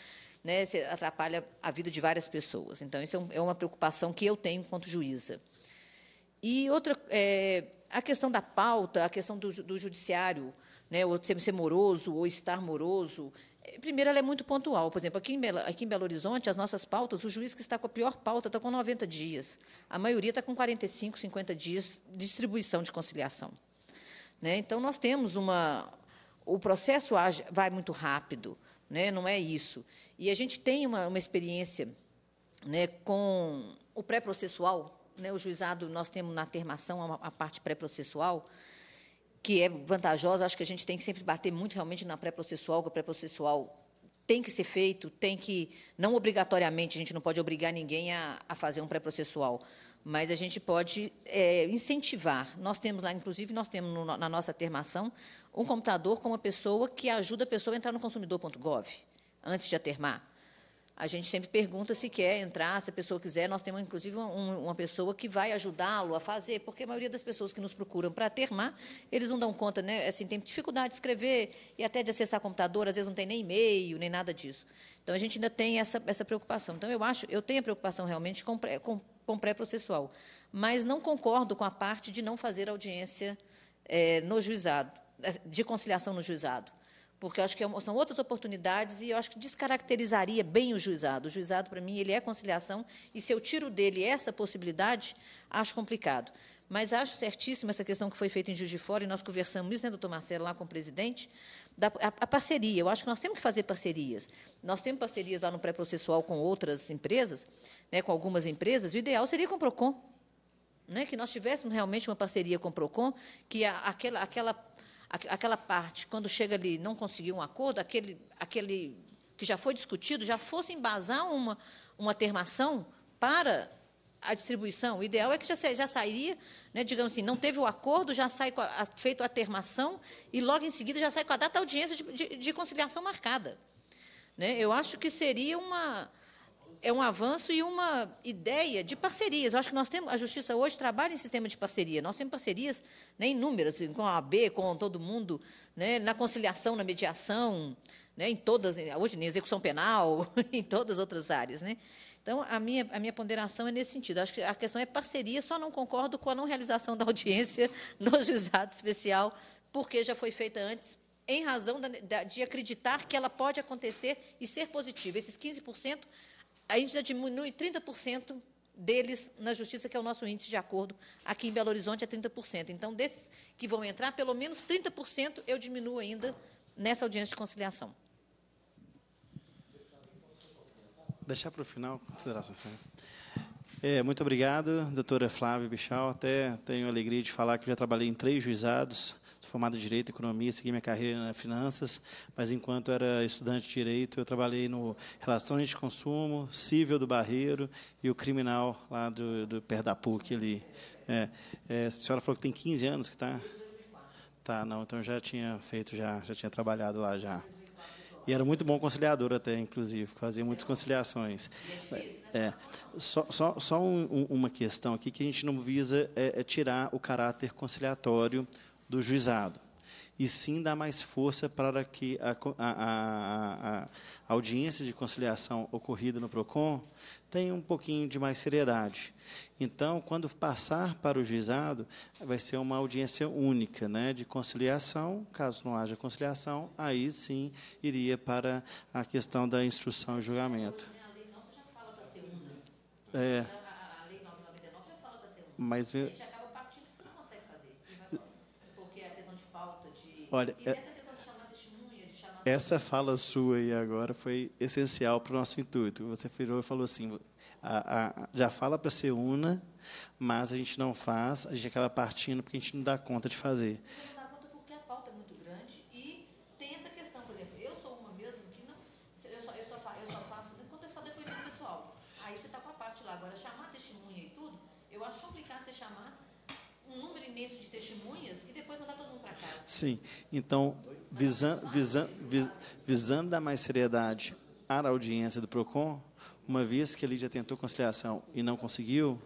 né, você atrapalha a vida de várias pessoas. Então, isso é, é uma preocupação que eu tenho enquanto juíza. E outra, é, a questão da pauta, a questão do, do judiciário, né, ou ser, ser moroso, ou estar moroso, é, Primeiro, ela é muito pontual. Por exemplo, aqui em, Belo, aqui em, Belo, Horizonte, as nossas pautas, o juiz que está com a pior pauta está com 90 dias. A maioria está com 45, 50 dias de distribuição de conciliação. Né? Então, nós temos uma. O processo age, vai muito rápido, né? não é isso. E a gente tem uma, uma experiência né, com o pré-processual. Né, o juizado, nós temos na termação a, a parte pré-processual, que é vantajosa. Acho que a gente tem que sempre bater muito realmente na pré-processual, que o pré-processual tem que ser feito, tem que. Não obrigatoriamente, a gente não pode obrigar ninguém a, a fazer um pré-processual, mas a gente pode é, incentivar. Nós temos lá, inclusive, nós temos no, na nossa termação um computador com uma pessoa que ajuda a pessoa a entrar no consumidor.gov antes de atermar. A gente sempre pergunta se quer entrar, se a pessoa quiser. Nós temos, inclusive, um, uma pessoa que vai ajudá-lo a fazer, porque a maioria das pessoas que nos procuram para termar, eles não dão conta, né? Assim, tem dificuldade de escrever e até de acessar computador, às vezes não tem nem e-mail, nem nada disso. Então, a gente ainda tem essa, essa preocupação. Então, eu acho, eu tenho a preocupação realmente com, com, com pré-processual, mas não concordo com a parte de não fazer audiência é, no juizado, de conciliação no juizado porque eu acho que é são outras oportunidades e eu acho que descaracterizaria bem o juizado. O juizado, para mim, ele é conciliação, e se eu tiro dele essa possibilidade, acho complicado. Mas acho certíssima essa questão que foi feita em Juiz de Fora, e nós conversamos isso, né, doutor Marcelo, lá com o presidente, da, a, a parceria. Eu acho que nós temos que fazer parcerias. Nós temos parcerias lá no pré-processual com outras empresas, né, com algumas empresas, o ideal seria com o PROCON. Né, que nós tivéssemos realmente uma parceria com o PROCON, que a, aquela, aquela aquela parte, quando chega ali não conseguiu um acordo, aquele, aquele que já foi discutido, já fosse embasar uma, uma termação para a distribuição. O ideal é que já, já sairia, né, digamos assim, não teve o acordo, já sai a, feito a termação e logo em seguida já sai com a data audiência de, de, de conciliação marcada. Né? Eu acho que seria uma, é um avanço e uma ideia de parcerias. Eu acho que nós temos, a Justiça hoje trabalha em sistema de parceria. Nós temos parcerias né, inúmeras, com a AB, com todo mundo, né, na conciliação, na mediação, né, em todas, hoje na execução penal, em todas as outras áreas. Né? Então, a minha, a minha ponderação é nesse sentido. Acho que a questão é parceria, só não concordo com a não realização da audiência no juizado especial, porque já foi feita antes, em razão da, de acreditar que ela pode acontecer e ser positiva. Esses 15% a gente já diminui 30% deles na justiça, que é o nosso índice de acordo aqui em Belo Horizonte, é 30%. Então, desses que vão entrar, pelo menos 30% eu diminuo ainda nessa audiência de conciliação. Deixar para o final considerações. É, muito obrigado, doutora Flávia Bichal. Até tenho a alegria de falar que já trabalhei em três juizados Sou formado em Direito, Economia, segui minha carreira na Finanças, mas enquanto era estudante de Direito, eu trabalhei no Relações de Consumo, Cível do Barreiro e o Criminal lá do, do Perdapuc ali. É, é, a senhora falou que tem 15 anos que está... Tá, não, então já tinha feito, já, já tinha trabalhado lá já. E era muito bom conciliador até, inclusive, fazia muitas conciliações. É, só só, só um, um, uma questão aqui que a gente não visa é, é tirar o caráter conciliatório do juizado, e sim dar mais força para que a, a, a, a audiência de conciliação ocorrida no PROCON tenha um pouquinho de mais seriedade. Então, quando passar para o juizado, vai ser uma audiência única né, de conciliação. Caso não haja conciliação, aí sim iria para a questão da instrução e julgamento. É. Mas. Meu... Olha, e é essa fala sua aí agora foi essencial para o nosso intuito. Você virou e falou assim: a, a, já fala para ser una, mas a gente não faz, a gente acaba partindo porque a gente não dá conta de fazer. Não dá conta porque a pauta é muito grande e tem essa questão, por exemplo, eu sou uma mesmo que não. Eu só, eu só, eu só faço Não é só depoimento pessoal. Aí você está com a parte lá. Agora, chamar testemunha e tudo, eu acho complicado você chamar um número imenso de testemunhas Sim. Então, visando, visando, visando dar mais seriedade à audiência do PROCON, uma vez que ele já tentou conciliação e não conseguiu,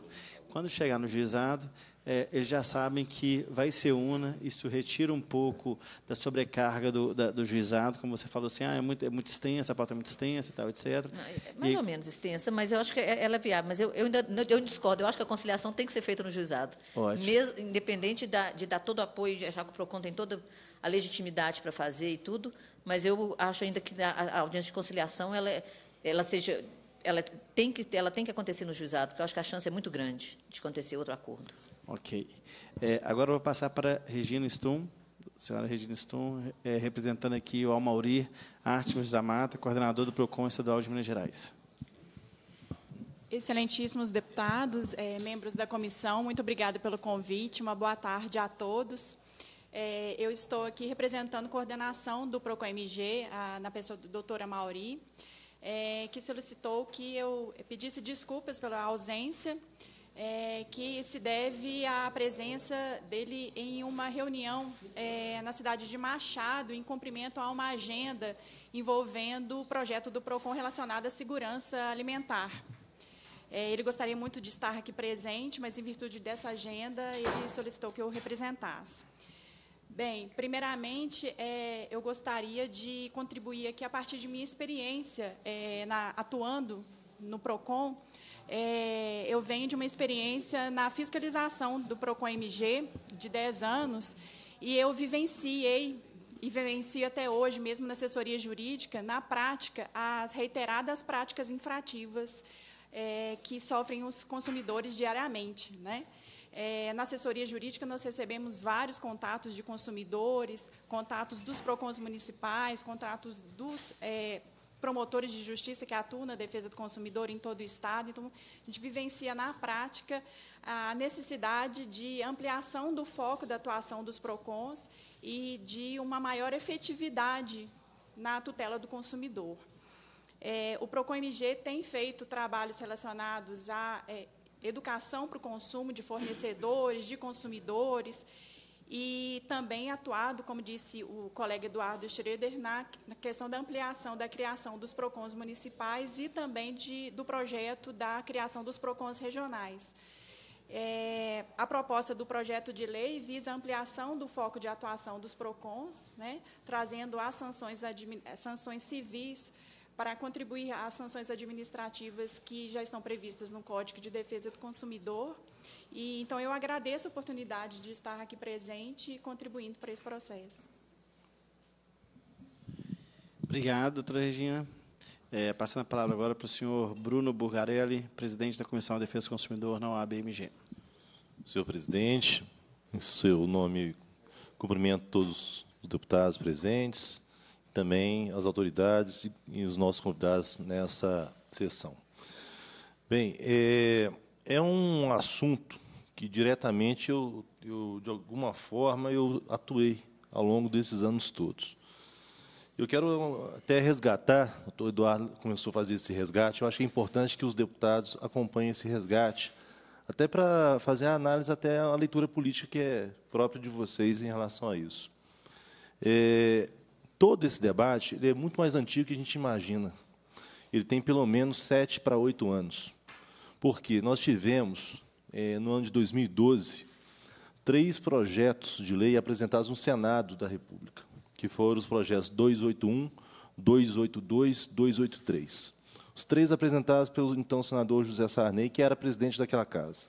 quando chegar no juizado, é, eles já sabem que vai ser una, isso retira um pouco da sobrecarga do, da, do juizado, como você falou assim, ah, é, muito, é muito extensa, a pauta é muito extensa e tal, etc. Não, é, é mais e, ou menos extensa, mas eu acho que é, ela é viável. Mas eu, eu ainda eu discordo, eu acho que a conciliação tem que ser feita no juizado. Mesmo, independente da, de dar todo o apoio, já que o PROCON tem toda a legitimidade para fazer e tudo, mas eu acho ainda que a, a audiência de conciliação ela, ela seja ela tem que ela tem que acontecer no juizado, porque eu acho que a chance é muito grande de acontecer outro acordo. Ok. É, agora eu vou passar para Regina Stum, senhora Regina Stum, é, representando aqui o Almauri Artigos da Mata, coordenador do PROCON Estadual de Minas Gerais. Excelentíssimos deputados, é, membros da comissão, muito obrigada pelo convite, uma boa tarde a todos. É, eu estou aqui representando a coordenação do PROCON-MG, na pessoa da doutora Mauri, é, que solicitou que eu pedisse desculpas pela ausência, é, que se deve à presença dele em uma reunião é, na cidade de Machado, em cumprimento a uma agenda envolvendo o projeto do PROCON relacionado à segurança alimentar. É, ele gostaria muito de estar aqui presente, mas, em virtude dessa agenda, ele solicitou que eu representasse. Bem, primeiramente, é, eu gostaria de contribuir aqui a partir de minha experiência é, na, atuando no PROCON é, eu venho de uma experiência na fiscalização do PROCON MG de 10 anos e eu vivenciei e vivencio até hoje, mesmo na assessoria jurídica, na prática, as reiteradas práticas infrativas é, que sofrem os consumidores diariamente. Né? É, na assessoria jurídica, nós recebemos vários contatos de consumidores, contatos dos PROCONs municipais, contatos dos é, promotores de justiça que atuam na defesa do consumidor em todo o Estado. Então, a gente vivencia na prática a necessidade de ampliação do foco da atuação dos PROCONs e de uma maior efetividade na tutela do consumidor. É, o PROCON MG tem feito trabalhos relacionados à é, educação para o consumo de fornecedores, de consumidores, e também atuado, como disse o colega Eduardo Schroeder, na questão da ampliação da criação dos PROCONs municipais e também de, do projeto da criação dos PROCONs regionais. É, a proposta do projeto de lei visa a ampliação do foco de atuação dos PROCONs, né, trazendo as sanções, sanções civis para contribuir às sanções administrativas que já estão previstas no Código de Defesa do Consumidor. E, então, eu agradeço a oportunidade de estar aqui presente e contribuindo para esse processo. Obrigado, doutora Regina. É, passando a palavra agora para o senhor Bruno Burgarelli, presidente da Comissão de Defesa do Consumidor na OABMG. Senhor presidente, em seu nome, cumprimento todos os deputados presentes, também as autoridades e os nossos convidados nessa sessão. Bem, é, é um assunto que diretamente eu, eu, de alguma forma, eu atuei ao longo desses anos todos. Eu quero até resgatar, o doutor Eduardo começou a fazer esse resgate, eu acho que é importante que os deputados acompanhem esse resgate, até para fazer a análise, até a leitura política que é própria de vocês em relação a isso. É, Todo esse debate é muito mais antigo do que a gente imagina. Ele tem pelo menos sete para oito anos. Porque nós tivemos, é, no ano de 2012, três projetos de lei apresentados no Senado da República, que foram os projetos 281, 282, 283. Os três apresentados pelo então senador José Sarney, que era presidente daquela casa.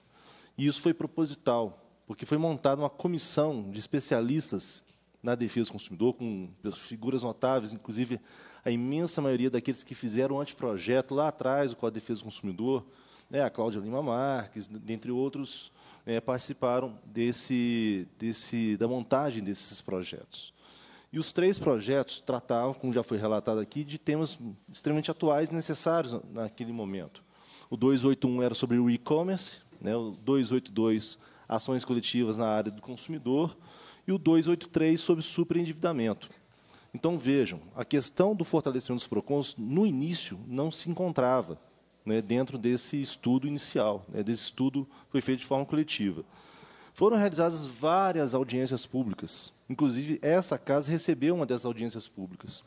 E isso foi proposital, porque foi montada uma comissão de especialistas na defesa do consumidor, com figuras notáveis, inclusive a imensa maioria daqueles que fizeram o anteprojeto lá atrás, o Código de Defesa do Consumidor, né, a Cláudia Lima Marques, dentre outros, é, participaram desse, desse, da montagem desses projetos. E os três projetos tratavam, como já foi relatado aqui, de temas extremamente atuais e necessários naquele momento. O 281 era sobre o e-commerce, né, o 282, ações coletivas na área do consumidor, e o 283 sobre superendividamento. Então, vejam, a questão do fortalecimento dos PROCONs, no início, não se encontrava né, dentro desse estudo inicial, né, desse estudo que foi feito de forma coletiva. Foram realizadas várias audiências públicas, inclusive essa casa recebeu uma dessas audiências públicas.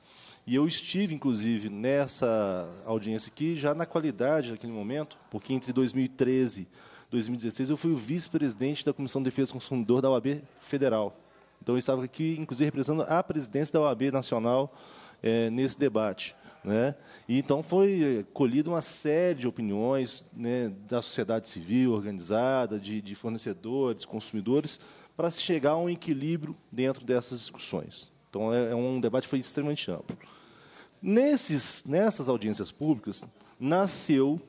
E eu estive, inclusive, nessa audiência aqui, já na qualidade naquele momento, porque entre 2013 e 2016 eu fui o vice-presidente da Comissão de Defesa do Consumidor da OAB Federal. Então, eu estava aqui, inclusive, representando a presidência da OAB Nacional é, nesse debate. Né? E, então, foi eh, colhida uma série de opiniões né, da sociedade civil organizada, de, de fornecedores, consumidores, para se chegar a um equilíbrio dentro dessas discussões. Então, é, é um debate que foi extremamente amplo. Nesses, nessas audiências públicas, nasceu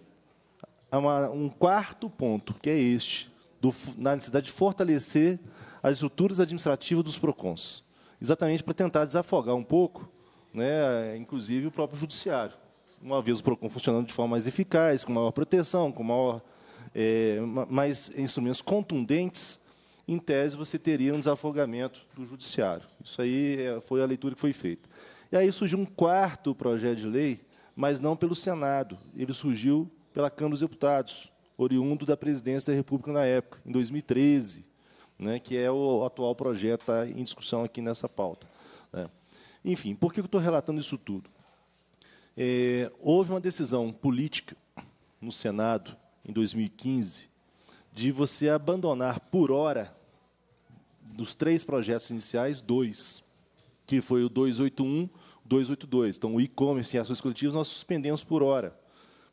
uma, um quarto ponto, que é este, do, na necessidade de fortalecer as estruturas administrativas dos PROCONs, exatamente para tentar desafogar um pouco, né, inclusive, o próprio judiciário. Uma vez o PROCON funcionando de forma mais eficaz, com maior proteção, com maior, é, mais instrumentos contundentes, em tese você teria um desafogamento do judiciário. Isso aí é, foi a leitura que foi feita. E aí surgiu um quarto projeto de lei, mas não pelo Senado. Ele surgiu pela Câmara dos Deputados, oriundo da presidência da República na época, em 2013 né, que é o atual projeto tá em discussão aqui nessa pauta. Né. Enfim, por que eu estou relatando isso tudo? É, houve uma decisão política no Senado, em 2015, de você abandonar, por hora, dos três projetos iniciais, dois, que foi o 281 282. Então, o e-commerce e ações coletivas nós suspendemos por hora.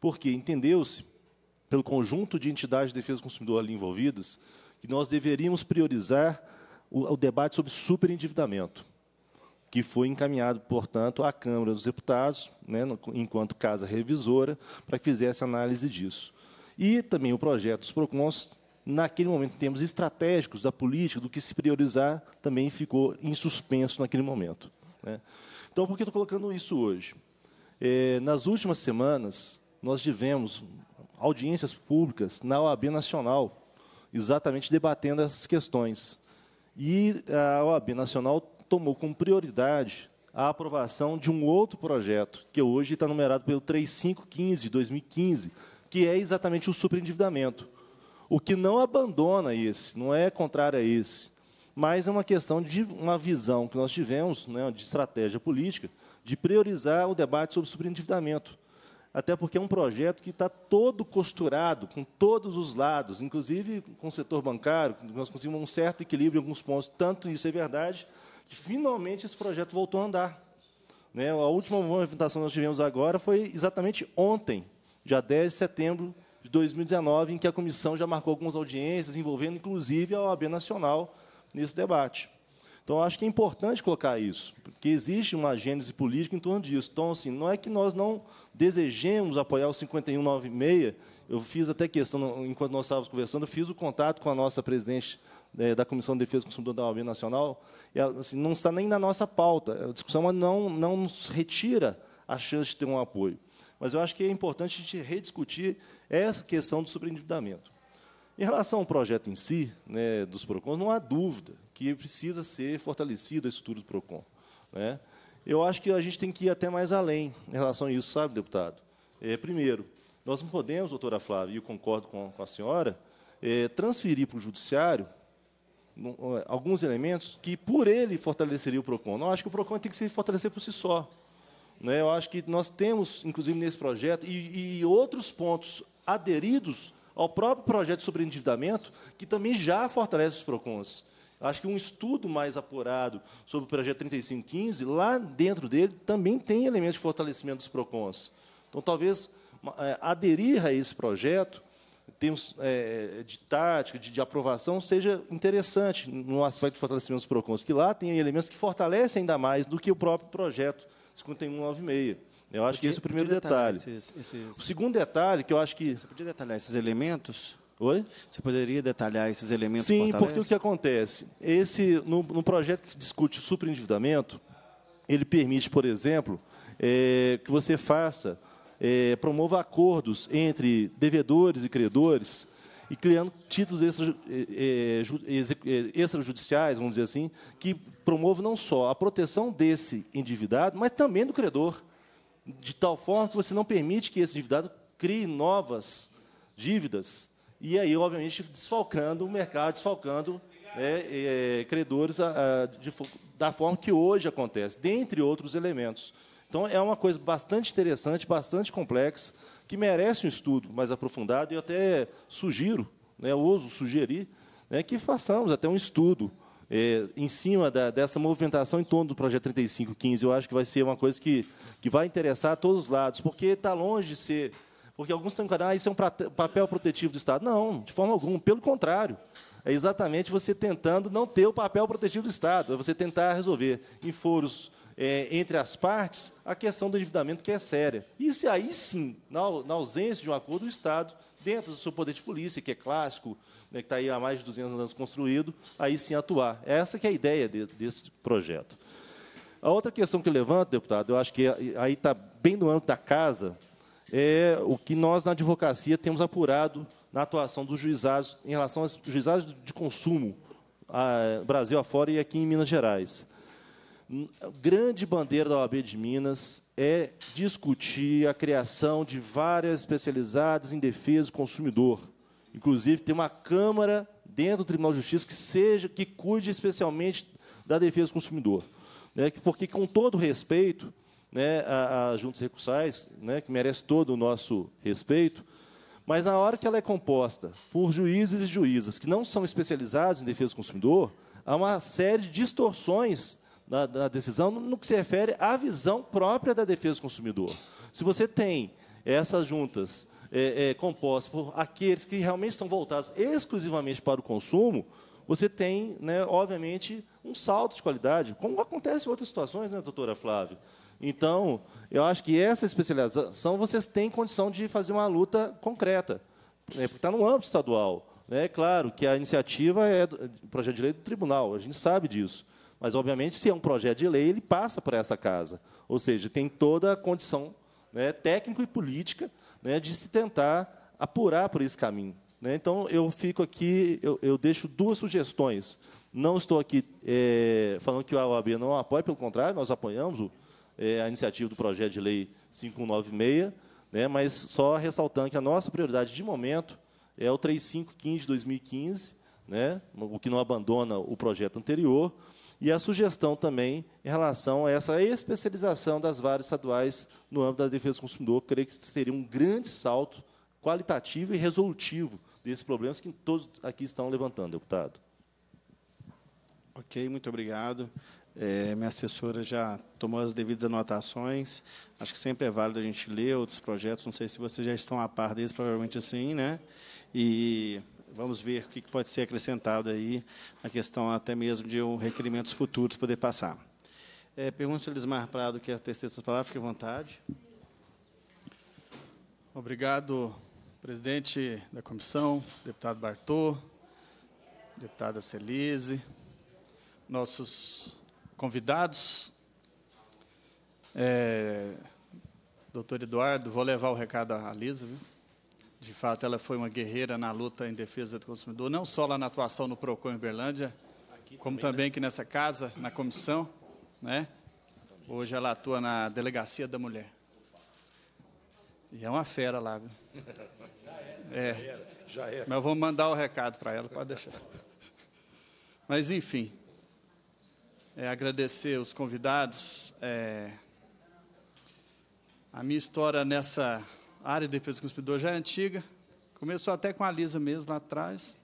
Porque entendeu-se, pelo conjunto de entidades de defesa do consumidor ali envolvidas, que nós deveríamos priorizar o, o debate sobre superendividamento, que foi encaminhado, portanto, à Câmara dos Deputados, né, no, enquanto casa revisora, para que fizesse análise disso. E também o projeto dos PROCONs, naquele momento, em termos estratégicos da política, do que se priorizar, também ficou em suspenso naquele momento. Né? Então, por que estou colocando isso hoje? É, nas últimas semanas, nós tivemos audiências públicas na OAB Nacional, exatamente debatendo essas questões. E a OAB Nacional tomou como prioridade a aprovação de um outro projeto, que hoje está numerado pelo 3515 de 2015, que é exatamente o superendividamento. O que não abandona esse, não é contrário a esse, mas é uma questão de uma visão que nós tivemos, né, de estratégia política, de priorizar o debate sobre superendividamento até porque é um projeto que está todo costurado, com todos os lados, inclusive com o setor bancário, nós conseguimos um certo equilíbrio em alguns pontos, tanto isso é verdade, que finalmente esse projeto voltou a andar. Né? A última movimentação que nós tivemos agora foi exatamente ontem, dia 10 de setembro de 2019, em que a comissão já marcou algumas audiências, envolvendo inclusive a OAB Nacional nesse debate. Então, acho que é importante colocar isso, porque existe uma gênese política em torno disso. Então, assim, não é que nós não desejemos apoiar o 5196, eu fiz até questão, enquanto nós estávamos conversando, eu fiz o contato com a nossa presidente é, da Comissão de Defesa do Consumidor da OAB Nacional, e ela, assim, não está nem na nossa pauta. A discussão não, não nos retira a chance de ter um apoio. Mas eu acho que é importante a gente rediscutir essa questão do sobreendividamento. Em relação ao projeto em si, né, dos PROCONs, não há dúvida que precisa ser fortalecido a estrutura do PROCON. Né? Eu acho que a gente tem que ir até mais além em relação a isso, sabe, deputado? É, primeiro, nós não podemos, doutora Flávia, e eu concordo com, a senhora, é, transferir para o judiciário alguns elementos que, por ele, fortaleceria o PROCON. Não acho que o PROCON tem que se fortalecer por si só. Né? Eu acho que nós temos, inclusive, nesse projeto, e, e outros pontos aderidos ao próprio projeto de sobreendividamento, que também já fortalece os PROCONs. Acho que um estudo mais apurado sobre o projeto 3515, lá dentro dele, também tem elementos de fortalecimento dos PROCONs. Então, talvez é, aderir a esse projeto, em termos é, de tática, de, de, aprovação, seja interessante no aspecto de fortalecimento dos PROCONs, que lá tem elementos que fortalecem ainda mais do que o próprio projeto 5196. Eu acho podia, que esse é o primeiro detalhe. Esses, esses... O segundo detalhe, que eu acho que. Você podia detalhar esses elementos? Oi? Você poderia detalhar esses elementos? Sim, porque o que acontece? Esse, no, no projeto que discute o superendividamento, ele permite, por exemplo, é, que você faça, é, promova acordos entre devedores e credores e criando títulos extra, é, é, é, é extrajudiciais, vamos dizer assim, que promovam não só a proteção desse endividado, mas também do credor, de tal forma que você não permite que esse endividado crie novas dívidas e aí, obviamente, desfalcando o mercado, desfalcando né, é, credores a, a, de, da forma que hoje acontece, dentre outros elementos. Então, é uma coisa bastante interessante, bastante complexa, que merece um estudo mais aprofundado, e eu até sugiro, né, ouso sugerir, né, que façamos até um estudo é, em cima da, dessa movimentação em torno do projeto 3515. Eu acho que vai ser uma coisa que, que vai interessar a todos os lados, porque está longe de ser porque alguns estão encarando, ah, isso é um papel protetivo do Estado. Não, de forma alguma, pelo contrário. É exatamente você tentando não ter o papel protetivo do Estado, é você tentar resolver em foros é, entre as partes a questão do endividamento que é séria. Isso aí sim, na, na ausência de um acordo, o Estado, dentro do seu poder de polícia, que é clássico, né, que está aí há mais de 200 anos construído, aí sim atuar. Essa que é a ideia de, desse projeto. A outra questão que eu levanto, deputado, eu acho que é, aí está bem no âmbito da casa, é o que nós na advocacia temos apurado na atuação dos juizados em relação aos juizados de consumo, a, Brasil afora e aqui em Minas Gerais. A grande bandeira da OAB de Minas é discutir a criação de várias especializadas em defesa do consumidor. Inclusive, tem uma Câmara dentro do Tribunal de Justiça que seja que cuide especialmente da defesa do consumidor. Né, porque, com todo respeito, né, a, a juntas recursais, né, que merece todo o nosso respeito, mas na hora que ela é composta por juízes e juízas que não são especializados em defesa do consumidor, há uma série de distorções na, na decisão no que se refere à visão própria da defesa do consumidor. Se você tem essas juntas é, é, compostas por aqueles que realmente são voltados exclusivamente para o consumo, você tem, né, obviamente, um salto de qualidade, como acontece em outras situações, né, doutora Flávia? Então, eu acho que essa especialização vocês têm condição de fazer uma luta concreta, né, porque está no âmbito estadual. Né? É claro que a iniciativa é do é, projeto de lei do tribunal, a gente sabe disso. Mas, obviamente, se é um projeto de lei, ele passa para essa casa. Ou seja, tem toda a condição né, técnica e política né, de se tentar apurar por esse caminho. Né? Então, eu fico aqui, eu, eu, deixo duas sugestões. Não estou aqui é, falando que a OAB não apoia, pelo contrário, nós apoiamos o, é, a iniciativa do projeto de lei 596, né, mas só ressaltando que a nossa prioridade de momento é o 3515 de 2015, né, o que não abandona o projeto anterior, e a sugestão também em relação a essa especialização das várias estaduais no âmbito da defesa do consumidor, creio que seria um grande salto qualitativo e resolutivo desses problemas que todos aqui estão levantando, deputado. Ok, muito obrigado. É, minha assessora já tomou as devidas anotações. Acho que sempre é válido a gente ler outros projetos. Não sei se vocês já estão a par deles, provavelmente sim, né? E vamos ver o que pode ser acrescentado aí, a questão até mesmo de um requerimentos futuros poder passar. É, pergunto se o Elismar Prado quer é ter sua palavra, fique à vontade. Obrigado, presidente da comissão, deputado Bartô, deputada Celise, nossos convidados. É, doutor Eduardo, vou levar o recado à Lisa, viu? De fato, ela foi uma guerreira na luta em defesa do consumidor, não só lá na atuação no PROCON em Berlândia, aqui como também, né? aqui nessa casa, na comissão. Né? Hoje ela atua na Delegacia da Mulher. E é uma fera lá. Viu? É. Já era. É. Já era. Mas eu vou mandar o recado para ela, pode deixar. Mas, enfim, é, agradecer os convidados. É, a minha história nessa área de defesa do consumidor já é antiga. Começou até com a Lisa mesmo lá atrás.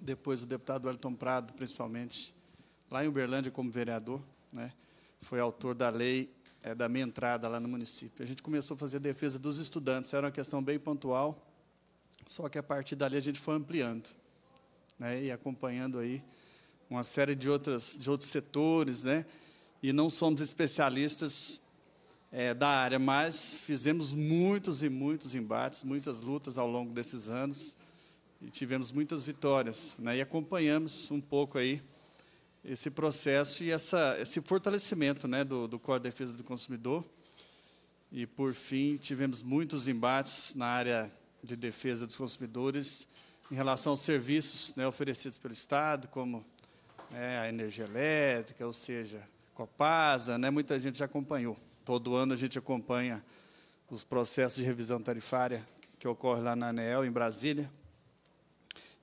Depois o deputado Wellington Prado, principalmente, lá em Uberlândia como vereador, né, foi autor da lei é, da minha entrada lá no município. A gente começou a fazer a defesa dos estudantes, era uma questão bem pontual, só que a partir dali a gente foi ampliando né, e acompanhando aí uma série de, outras, de outros setores, né? E não somos especialistas é, da área, mas fizemos muitos e muitos embates, muitas lutas ao longo desses anos e tivemos muitas vitórias, né? E acompanhamos um pouco aí esse processo e essa, esse fortalecimento, né, do, do Código de Defesa do Consumidor. E por fim tivemos muitos embates na área de defesa dos consumidores em relação aos serviços né, oferecidos pelo Estado, como né, a energia elétrica, ou seja, Copasa, né, muita gente já acompanhou. Todo ano a gente acompanha os processos de revisão tarifária que ocorre lá na ANEEL, em Brasília.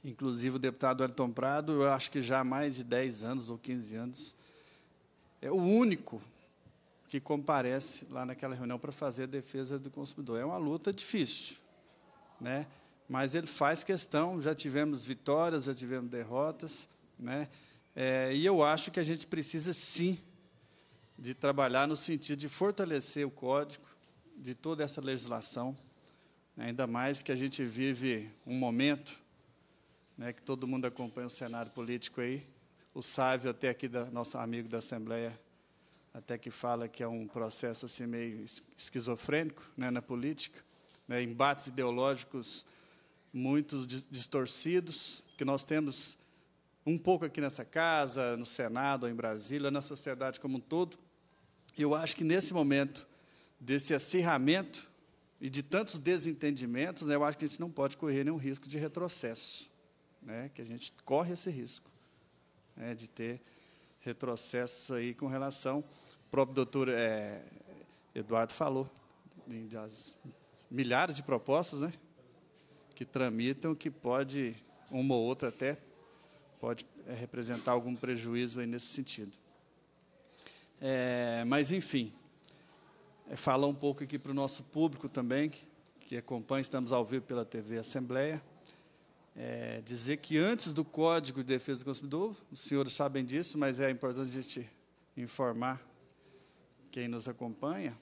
Inclusive o deputado Elton Prado, eu acho que já há mais de 10 anos ou 15 anos, é o único que comparece lá naquela reunião para fazer a defesa do consumidor. É uma luta difícil, né? mas ele faz questão, já tivemos vitórias, já tivemos derrotas, né? É, e eu acho que a gente precisa sim de trabalhar no sentido de fortalecer o código de toda essa legislação, né, ainda mais que a gente vive um momento né, que todo mundo acompanha o cenário político aí. O Sávio, até aqui, da, nosso amigo da Assembleia, até que fala que é um processo assim, meio esquizofrênico né, na política, né, embates ideológicos muito distorcidos, que nós temos um pouco aqui nessa casa, no Senado, em Brasília, na sociedade como um todo. Eu acho que nesse momento desse acirramento e de tantos desentendimentos, né, eu acho que a gente não pode correr nenhum risco de retrocesso, né, que a gente corre esse risco né, de ter retrocessos aí com relação. O próprio doutor é, Eduardo falou das milhares de propostas, né, que tramitam, que pode uma ou outra até pode eh, representar algum prejuízo aí nesse sentido. É, mas, enfim, é falar um pouco aqui para o nosso público também, que, que acompanha, estamos ao vivo pela TV Assembleia, é, dizer que antes do Código de Defesa do Consumidor, os senhores sabem disso, mas é importante a gente informar quem nos acompanha,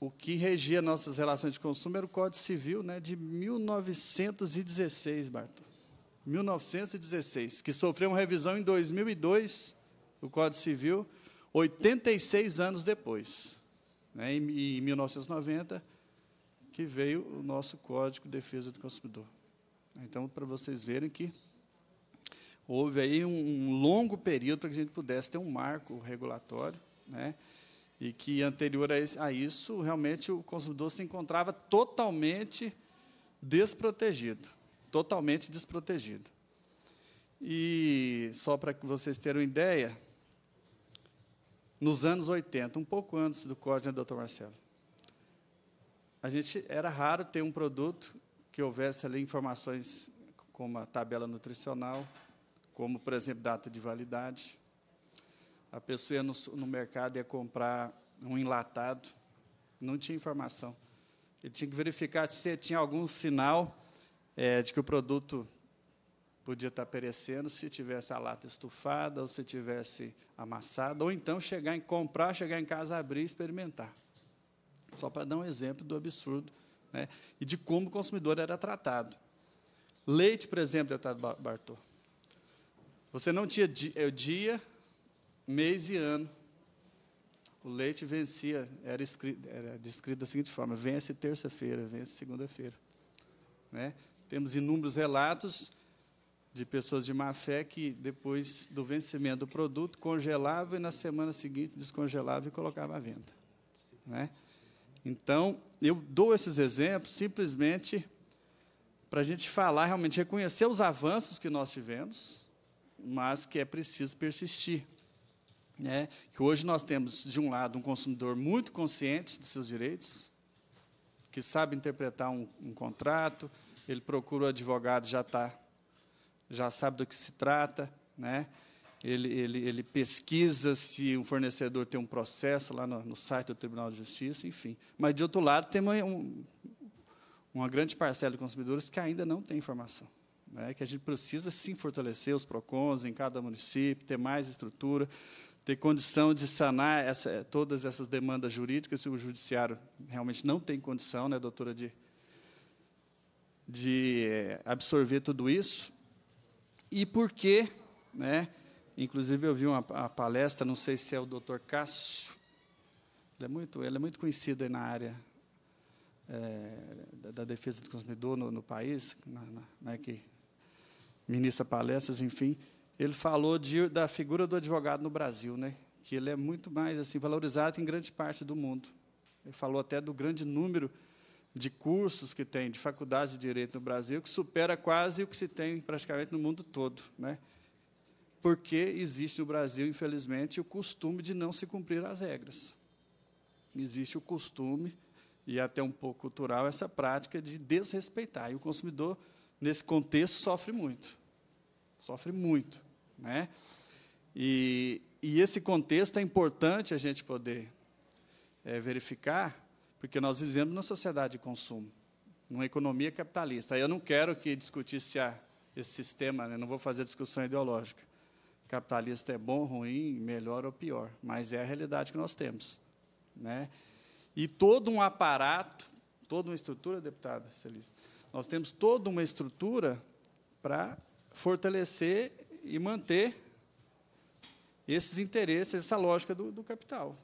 o que regia nossas relações de consumo era o Código Civil né, de 1916, Bartol. 1916, que sofreu uma revisão em 2002 do Código Civil, 86 anos depois. Né, em, em 1990, que veio o nosso Código de Defesa do Consumidor. Então, para vocês verem que houve aí um, um longo período para que a gente pudesse ter um marco regulatório, né? e que anterior a isso, realmente o consumidor se encontrava totalmente desprotegido totalmente desprotegido. E só para que vocês tenham ideia, nos anos 80, um pouco antes do código, né, doutor Marcelo, a gente era raro ter um produto que houvesse ali informações como a tabela nutricional, como, por exemplo, data de validade. A pessoa ia no, no mercado e ia comprar um enlatado, não tinha informação. Ele tinha que verificar se tinha algum sinal é, de que o produto podia estar perecendo se tivesse a lata estufada ou se tivesse amassada, ou então chegar em comprar, chegar em casa, abrir e experimentar. Só para dar um exemplo do absurdo né? e de como o consumidor era tratado. Leite, por exemplo, deputado Bartô. Você não tinha dia, eh, dia, mês e ano. O leite vencia, era, escrito, era descrito da seguinte forma: vence terça-feira, vence segunda-feira. Né? Temos inúmeros relatos de pessoas de má fé que, depois do vencimento do produto, congelava e na semana seguinte descongelava e colocava à venda. Né? Então, eu dou esses exemplos simplesmente para a gente falar, realmente reconhecer os avanços que nós tivemos, mas que é preciso persistir. Né? Que hoje nós temos, de um lado, um consumidor muito consciente dos seus direitos, que sabe interpretar um, um contrato, ele procura o advogado, já tá, já sabe do que se trata, né? Ele, ele, ele pesquisa se um fornecedor tem um processo lá no, no, site do Tribunal de Justiça, enfim. Mas, de outro lado, tem uma, um, uma grande parcela de consumidores que ainda não tem informação. Né? Que a gente precisa, sim, fortalecer os PROCONs em cada município, ter mais estrutura, ter condição de sanar essa, todas essas demandas jurídicas, se o judiciário realmente não tem condição, né, doutora, de, de eh, absorver tudo isso. E por né? Inclusive eu vi uma, uma, palestra, não sei se é o Dr. Cássio, ele é muito, ele é muito conhecido na área é, da, da, defesa do consumidor no, no país, na, na, né, que ministra palestras, enfim. Ele falou de, da figura do advogado no Brasil, né? Que ele é muito mais assim valorizado em grande parte do mundo. Ele falou até do grande número de cursos que tem, de faculdades de direito no Brasil, que supera quase o que se tem praticamente no mundo todo. Né? Porque existe no Brasil, infelizmente, o costume de não se cumprir as regras. Existe o costume, e até um pouco cultural, essa prática de desrespeitar. E o consumidor, nesse contexto, sofre muito. Sofre muito. Né? E, e esse contexto é importante a gente poder é, verificar porque nós vivemos numa sociedade de consumo, numa economia capitalista. Eu não quero que discutisse a, ah, esse sistema, né? não vou fazer discussão ideológica. Capitalista é bom, ruim, melhor ou pior, mas é a realidade que nós temos. Né? E todo um aparato, toda uma estrutura, deputada Celise, nós temos toda uma estrutura para fortalecer e manter esses interesses, essa lógica do, do capital.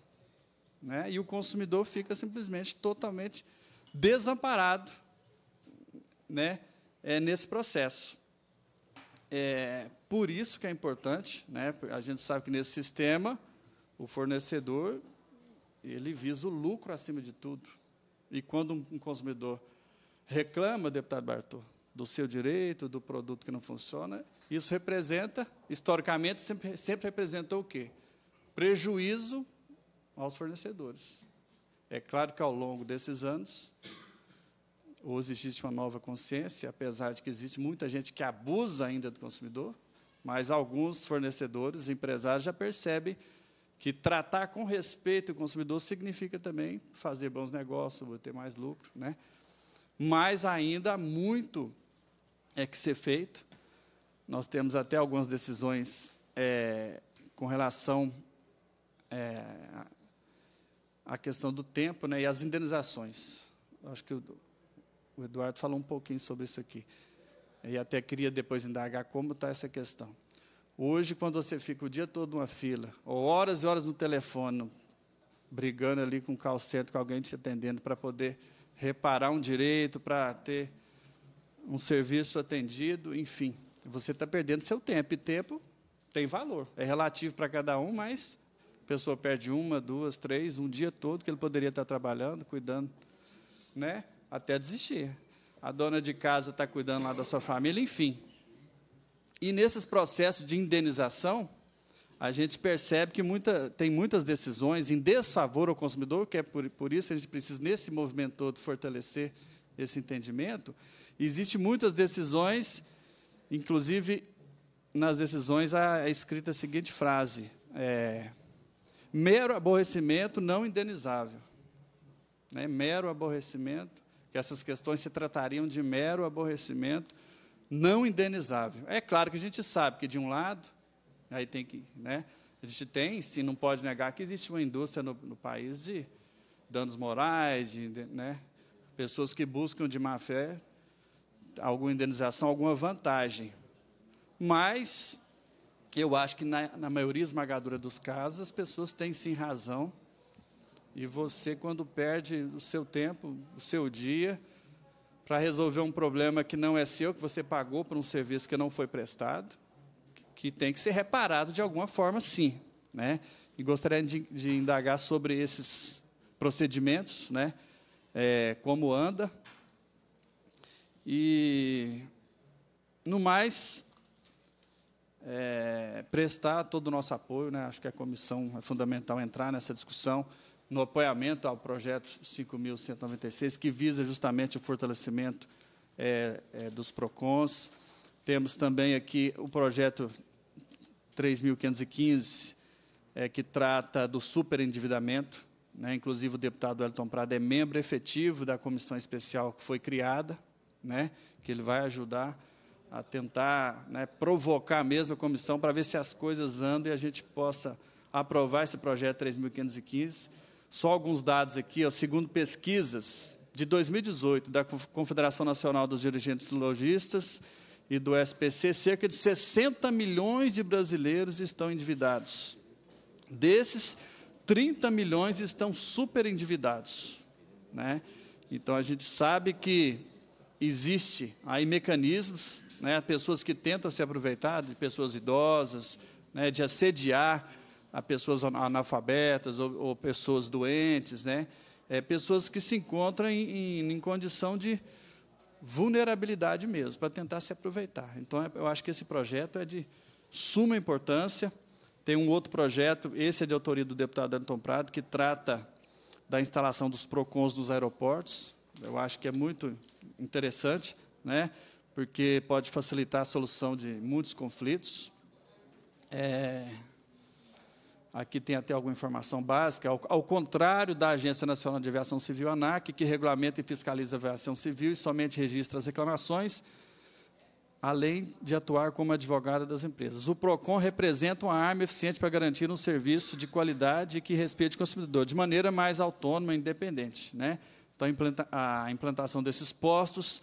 Né? E o consumidor fica simplesmente totalmente desamparado né? É, nesse processo. É por isso que é importante, né? a gente sabe que nesse sistema, o fornecedor ele visa o lucro acima de tudo. E quando um consumidor reclama, deputado Bartô, do seu direito, do produto que não funciona, isso representa, historicamente, sempre, sempre representou o quê? Prejuízo aos fornecedores. É claro que ao longo desses anos, hoje existe uma nova consciência, apesar de que existe muita gente que abusa ainda do consumidor, mas alguns fornecedores, empresários já percebem que tratar com respeito o consumidor significa também fazer bons negócios, ter mais lucro, né? Mas ainda há muito é que ser feito. Nós temos até algumas decisões é, com relação é, a questão do tempo né, e as indenizações. Acho que o, o Eduardo falou um pouquinho sobre isso aqui. E até queria depois indagar como está essa questão. Hoje, quando você fica o dia todo numa fila, ou horas e horas no telefone, brigando ali com o call com alguém te atendendo, para poder reparar um direito, para ter um serviço atendido, enfim, você está perdendo seu tempo. E tempo tem valor, é relativo para cada um, mas a pessoa perde uma, duas, três, um dia todo que ele poderia estar trabalhando, cuidando, né? Até desistir. A dona de casa está cuidando lá da sua família, enfim. E nesses processos de indenização, a gente percebe que muita, tem muitas decisões em desfavor ao consumidor, que é por, por isso a gente precisa, nesse movimento todo, fortalecer esse entendimento. Existem muitas decisões, inclusive nas decisões, é escrita a seguinte frase. É, mero aborrecimento não indenizável. Né? Mero aborrecimento, que essas questões se tratariam de mero aborrecimento não indenizável. É claro que a gente sabe que, de um lado, aí tem que. Né, a gente tem, sim, não pode negar que existe uma indústria no, no país de danos morais, de, de né, pessoas que buscam de má fé alguma indenização, alguma vantagem. Mas eu acho que na, na maioria esmagadora dos casos as pessoas têm sim razão. E você, quando perde o seu tempo, o seu dia, para resolver um problema que não é seu, que você pagou por um serviço que não foi prestado, que tem que ser reparado de alguma forma, sim. Né? E gostaria de, de indagar sobre esses procedimentos, né? É, como anda. E, no mais, é, prestar todo o nosso apoio, né? acho que a comissão é fundamental entrar nessa discussão, no apoiamento ao projeto 5.196, que visa justamente o fortalecimento é, é, dos PROCONs. Temos também aqui o projeto 3.515, é, que trata do superendividamento. Né? Inclusive, o deputado Elton Prado é membro efetivo da comissão especial que foi criada, né? que ele vai ajudar a tentar né, provocar mesmo a comissão para ver se as coisas andam e a gente possa aprovar esse projeto 3.515. Só alguns dados aqui, ó, segundo pesquisas de 2018 da Confederação Nacional dos Dirigentes Logistas e do SPC, cerca de 60 milhões de brasileiros estão endividados. Desses, 30 milhões estão super endividados. Né? Então, a gente sabe que existe aí mecanismos né, pessoas que tentam se aproveitar de pessoas idosas, né, de assediar a pessoas analfabetas ou, ou pessoas doentes, né, é, pessoas que se encontram em, em, em condição de vulnerabilidade mesmo, para tentar se aproveitar. Então, é, eu acho que esse projeto é de suma importância. Tem um outro projeto, esse é de autoria do deputado Anton Prado, que trata da instalação dos PROCONs nos aeroportos. Eu acho que é muito interessante, né? porque pode facilitar a solução de muitos conflitos. É, aqui tem até alguma informação básica. Ao, ao, contrário da Agência Nacional de Aviação Civil, ANAC, que regulamenta e fiscaliza a aviação civil e somente registra as reclamações, além de atuar como advogada das empresas. O PROCON representa uma arma eficiente para garantir um serviço de qualidade que respeite o consumidor, de maneira mais autônoma e independente. Né? Então, a implantação desses postos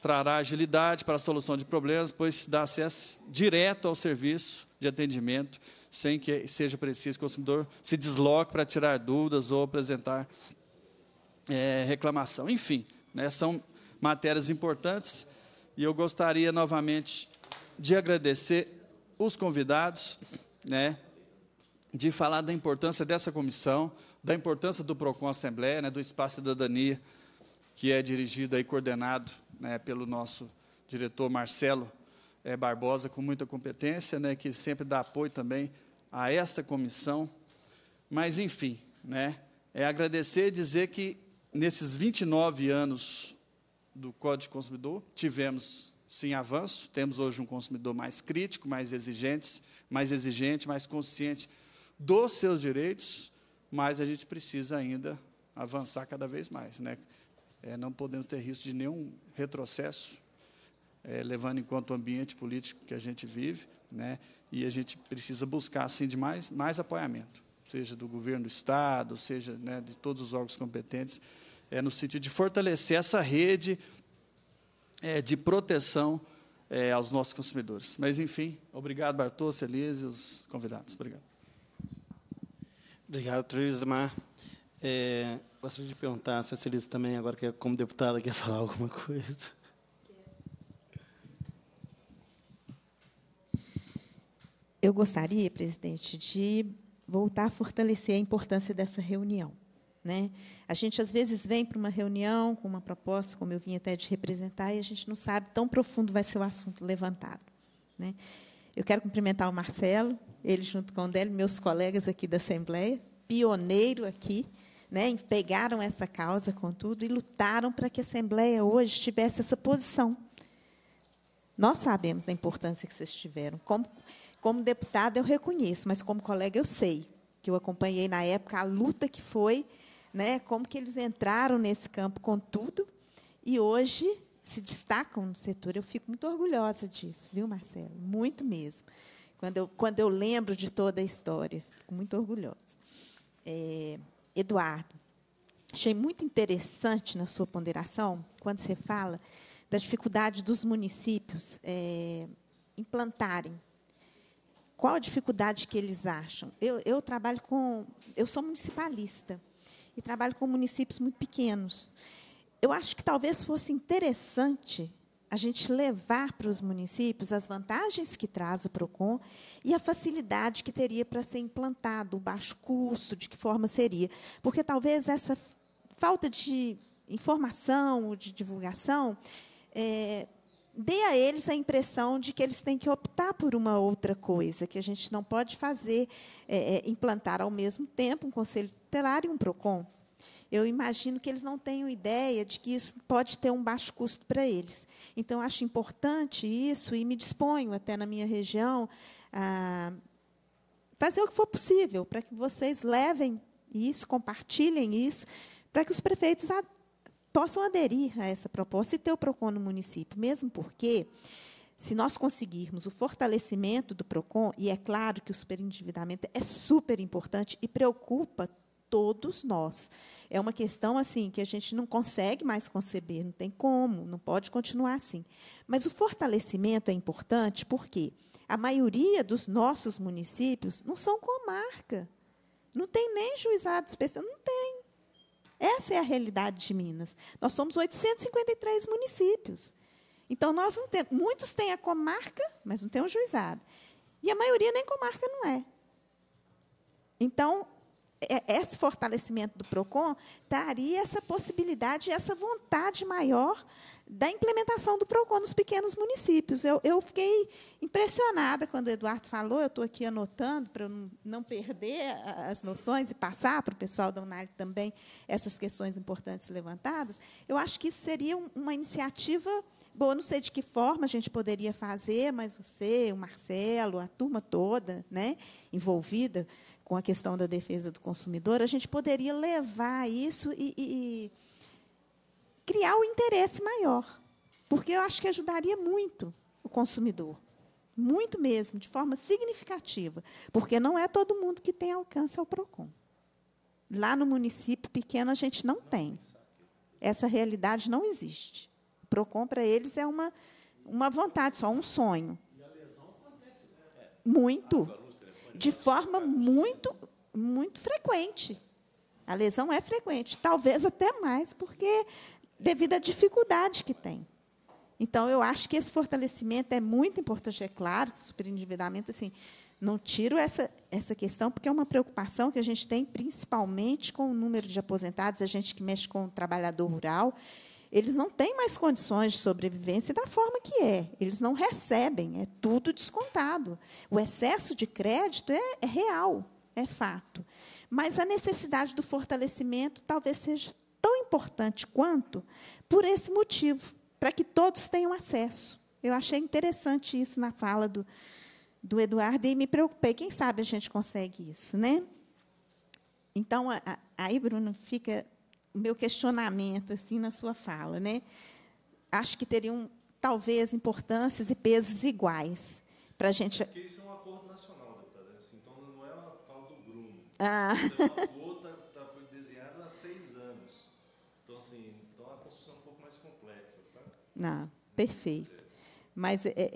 trará agilidade para a solução de problemas, pois dá acesso direto ao serviço de atendimento, sem que seja preciso que o consumidor se desloque para tirar dúvidas ou apresentar é, reclamação. Enfim, né, são matérias importantes e eu gostaria novamente de agradecer os convidados, né, de falar da importância dessa comissão, da importância do PROCON Assembleia, né, do Espaço Cidadania, que é dirigido e coordenado né, pelo nosso diretor Marcelo é, Barbosa, com muita competência, né, que sempre dá apoio também a esta comissão. Mas, enfim, né, é agradecer e dizer que nesses 29 anos do Código de Consumidor, tivemos sim avanço, temos hoje um consumidor mais crítico, mais exigente, mais exigente, mais consciente dos seus direitos, mas a gente precisa ainda avançar cada vez mais, né? É, não podemos ter risco de nenhum retrocesso, é, levando em conta o ambiente político que a gente vive, né? e a gente precisa buscar, assim, de mais, mais apoiamento, seja do governo do Estado, seja né, de todos os órgãos competentes, é, no sentido de fortalecer essa rede é, de proteção é, aos nossos consumidores. Mas, enfim, obrigado, Bartô, Celise e os convidados. Obrigado. Obrigado, Turisma. É, Gostaria de perguntar se a Celise também, agora que é como deputada, quer falar alguma coisa. Eu gostaria, presidente, de voltar a fortalecer a importância dessa reunião. Né? A gente, às vezes, vem para uma reunião com uma proposta, como eu vim até de representar, e a gente não sabe tão profundo vai ser o assunto levantado. Né? Eu quero cumprimentar o Marcelo, ele junto com o Délio, meus colegas aqui da Assembleia, pioneiro aqui, né, pegaram essa causa, contudo, e lutaram para que a Assembleia hoje tivesse essa posição. Nós sabemos da importância que vocês tiveram. Como, como deputada, eu reconheço, mas como colega, eu sei que eu acompanhei na época a luta que foi, né, como que eles entraram nesse campo com tudo e hoje se destacam no setor. Eu fico muito orgulhosa disso, viu, Marcelo? Muito mesmo. Quando eu, quando eu lembro de toda a história, fico muito orgulhosa. É, Eduardo. Achei muito interessante na sua ponderação, quando você fala da dificuldade dos municípios é, implantarem. Qual a dificuldade que eles acham? Eu, eu trabalho com. Eu sou municipalista e trabalho com municípios muito pequenos. Eu acho que talvez fosse interessante a gente levar para os municípios as vantagens que traz o PROCON e a facilidade que teria para ser implantado, o baixo custo, de que forma seria. Porque talvez essa falta de informação, de divulgação, é, dê a eles a impressão de que eles têm que optar por uma outra coisa, que a gente não pode fazer, é, é implantar ao mesmo tempo um conselho tutelar e um PROCON. Eu imagino que eles não tenham ideia de que isso pode ter um baixo custo para eles. Então, acho importante isso e me disponho até na minha região a fazer o que for possível para que vocês levem isso, compartilhem isso, para que os prefeitos a, possam aderir a essa proposta e ter o PROCON no município, mesmo porque se nós conseguirmos o fortalecimento do PROCON, e é claro que o superendividamento é super importante e preocupa todos nós. É uma questão assim que a gente não consegue mais conceber, não tem como, não pode continuar assim. Mas o fortalecimento é importante porque a maioria dos nossos municípios não são comarca. Não tem nem juizado especial, não tem. Essa é a realidade de Minas. Nós somos 853 municípios. Então, nós não temos. Muitos têm a comarca, mas não tem o juizado. E a maioria nem comarca não é. Então, é, esse fortalecimento do PROCON traria essa possibilidade, essa vontade maior da implementação do PROCON nos pequenos municípios. Eu, eu fiquei impressionada quando o Eduardo falou, eu estou aqui anotando para não perder as noções e passar para o pessoal da Unali também essas questões importantes levantadas. Eu acho que isso seria uma iniciativa boa, não sei de que forma a gente poderia fazer, mas você, o Marcelo, a turma toda né, envolvida, com a questão da defesa do consumidor, a gente poderia levar isso e, e criar um interesse maior. Porque eu acho que ajudaria muito o consumidor. Muito mesmo, de forma significativa. Porque não é todo mundo que tem alcance ao PROCON. Lá no município pequeno, a gente não tem. Essa realidade não existe. O PROCON, para eles, é uma, uma vontade, só um sonho. E a lesão acontece. Né? Muito de forma muito, muito frequente. A lesão é frequente, talvez até mais, porque devido à dificuldade que tem. Então, eu acho que esse fortalecimento é muito importante, é claro, superendividamento, assim, não tiro essa, essa questão, porque é uma preocupação que a gente tem, principalmente com o número de aposentados, a gente que mexe com o trabalhador rural, eles não têm mais condições de sobrevivência da forma que é. Eles não recebem, é tudo descontado. O excesso de crédito é, é real, é fato. Mas a necessidade do fortalecimento talvez seja tão importante quanto por esse motivo, para que todos tenham acesso. Eu achei interessante isso na fala do, do Eduardo e me preocupei. Quem sabe a gente consegue isso, né? Então, aí, Bruno, fica meu questionamento assim na sua fala, né? Acho que teriam talvez importâncias e pesos iguais para a gente. Porque isso é um acordo nacional, deputada. Né? Assim, então não é uma pauta do Bruno. Ah. acordo é tá, foi desenhado há seis anos. Então assim, então é a construção é um pouco mais complexa, sabe? Não, perfeito. Mas é, é,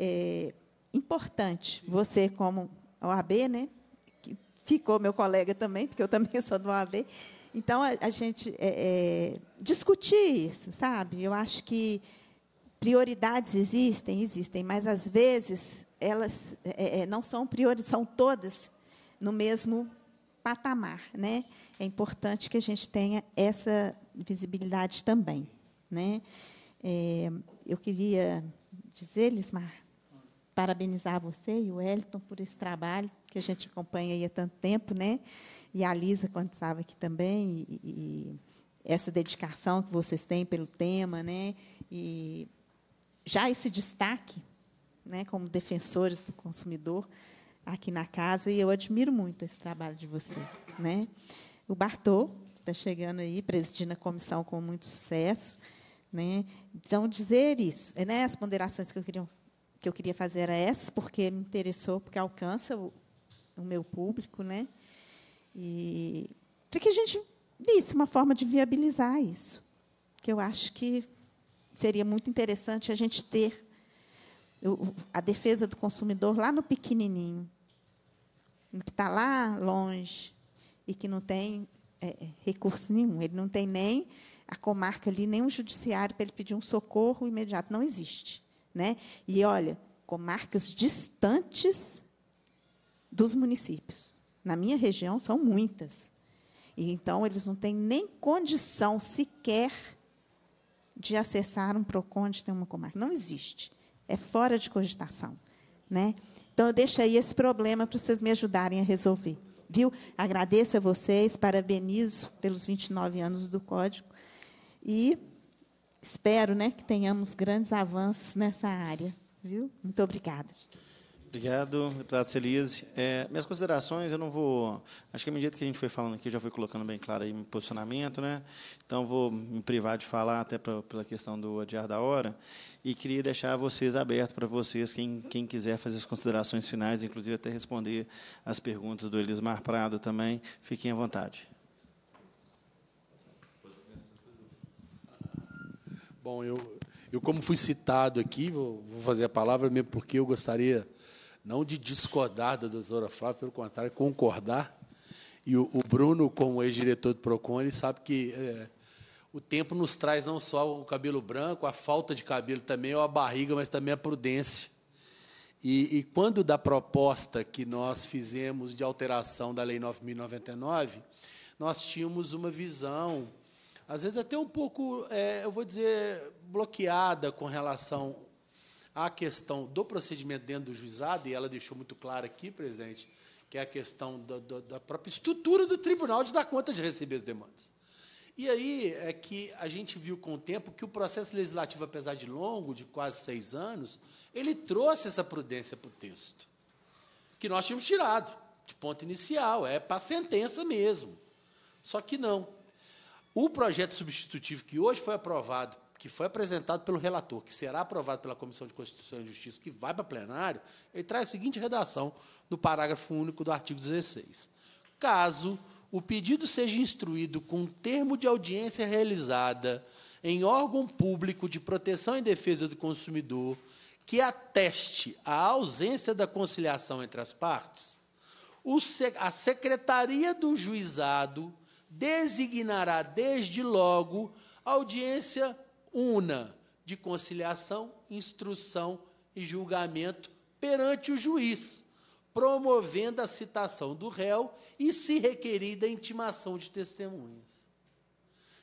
é importante Sim. você como OAB, né? Que ficou meu colega também, porque eu também sou do OAB então, a, a gente é, é, discutir isso, sabe? Eu acho que prioridades existem, existem, mas às vezes elas é, é não são prioridades, são todas no mesmo patamar, né? É importante que a gente tenha essa visibilidade também, né? É, eu queria dizer, Lismar, parabenizar você e o Elton por esse trabalho que a gente acompanha aí há tanto tempo, né? E a Lisa, quando estava aqui também, e, e essa dedicação que vocês têm pelo tema, né? E já esse destaque, né, como defensores do consumidor aqui na casa, e eu admiro muito esse trabalho de vocês, né? O Bartô está chegando aí, presidindo a comissão com muito sucesso, né? Então dizer isso, né? As ponderações que eu queria que eu queria fazer era essas, porque me interessou, porque alcança o, no meu público, né? E para que a gente disse uma forma de viabilizar isso, que eu acho que seria muito interessante a gente ter a defesa do consumidor lá no pequenininho, que está lá longe e que não tem é, é, recurso nenhum, ele não tem nem a comarca ali, nem um judiciário para ele pedir um socorro imediato, não existe, né? E olha, comarcas distantes dos municípios. Na minha região, são muitas. E, então, eles não têm nem condição sequer de acessar um PROCON de ter uma comarca. Não existe. É fora de cogitação. Né? Então, eu deixo aí esse problema para vocês me ajudarem a resolver. Viu? Agradeço a vocês, parabenizo pelos 29 anos do Código. E espero né, que tenhamos grandes avanços nessa área. Viu? Muito obrigada. Obrigado, deputado Celise. É, minhas considerações, eu não vou. Acho que à medida que a gente foi falando aqui, já foi colocando bem claro aí meu posicionamento, né? Então, vou me privar de falar, até pra, pela questão do adiar da hora. E queria deixar vocês abertos para vocês, quem, quem quiser fazer as considerações finais, inclusive até responder as perguntas do Elismar Prado também, fiquem à vontade. Bom, eu, eu como fui citado aqui, vou, vou fazer a palavra mesmo porque eu gostaria não de discordar da doutora Flávia, pelo contrário, concordar. E o, o Bruno, como ex-diretor do PROCON, ele sabe que é, o tempo nos traz não só o cabelo branco, a falta de cabelo também, ou a barriga, mas também a prudência. E, e quando da proposta que nós fizemos de alteração da Lei 9.099, nós tínhamos uma visão às vezes até um pouco, é, eu vou dizer, bloqueada com relação a questão do procedimento dentro do juizado, e ela deixou muito claro aqui, presente, que é a questão da, da, da própria estrutura do tribunal de dar conta de receber as demandas. E aí é que a gente viu com o tempo que o processo legislativo, apesar de longo, de quase seis anos, ele trouxe essa prudência para o texto, que nós tínhamos tirado de ponto inicial, é para sentença mesmo. Só que não. O projeto substitutivo que hoje foi aprovado que foi apresentado pelo relator, que será aprovado pela Comissão de Constituição e Justiça, que vai para plenário, ele traz a seguinte redação no parágrafo único do artigo 16. Caso o pedido seja instruído com um termo de audiência realizada em órgão público de proteção e defesa do consumidor que ateste a ausência da conciliação entre as partes, a Secretaria do Juizado designará desde logo audiência una de conciliação, instrução e julgamento perante o juiz, promovendo a citação do réu e, se requerida, a intimação de testemunhas.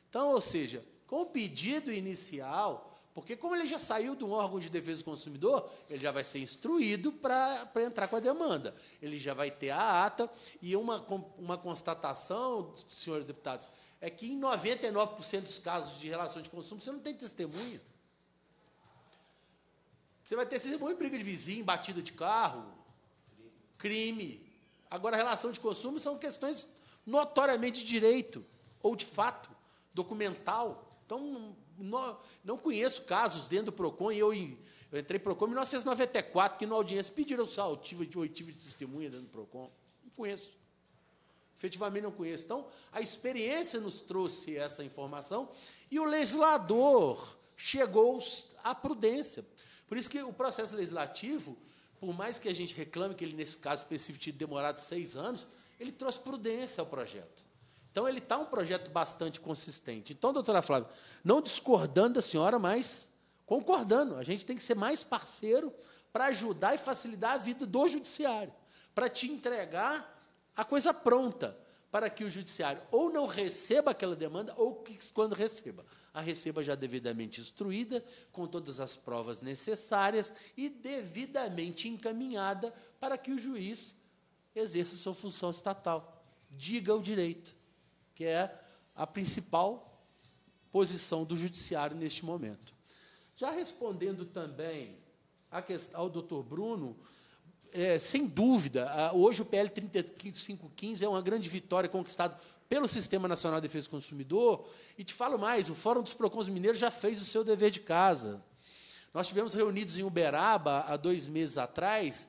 Então, ou seja, com o pedido inicial, porque como ele já saiu de um órgão de defesa do consumidor, ele já vai ser instruído para entrar com a demanda. Ele já vai ter a ata e uma, uma constatação, senhores deputados, é que em 99% dos casos de relação de consumo você não tem testemunha. Você vai ter testemunha em briga de vizinho, batida de carro, crime. Agora, relação de consumo são questões notoriamente de direito ou de fato, documental. Então, não, não conheço casos dentro do PROCON. E eu, eu entrei no PROCON em 1994, que na audiência pediram o saltivo de de testemunha dentro do PROCON. Não conheço efetivamente não conheço. Então, a experiência nos trouxe essa informação e o legislador chegou à prudência. Por isso que o processo legislativo, por mais que a gente reclame que ele, nesse caso específico, tinha demorado seis anos, ele trouxe prudência ao projeto. Então, ele está um projeto bastante consistente. Então, doutora Flávia, não discordando da senhora, mas concordando. A gente tem que ser mais parceiro para ajudar e facilitar a vida do judiciário, para te entregar a coisa pronta para que o judiciário ou não receba aquela demanda, ou que, quando receba, a receba já devidamente instruída, com todas as provas necessárias e devidamente encaminhada para que o juiz exerça sua função estatal. Diga o direito, que é a principal posição do judiciário neste momento. Já respondendo também a questão, ao doutor Bruno, é, sem dúvida, hoje o PL 3515 é uma grande vitória conquistada pelo Sistema Nacional de Defesa do Consumidor. E te falo mais: o Fórum dos Procons Mineiros já fez o seu dever de casa. Nós tivemos reunidos em Uberaba há dois meses atrás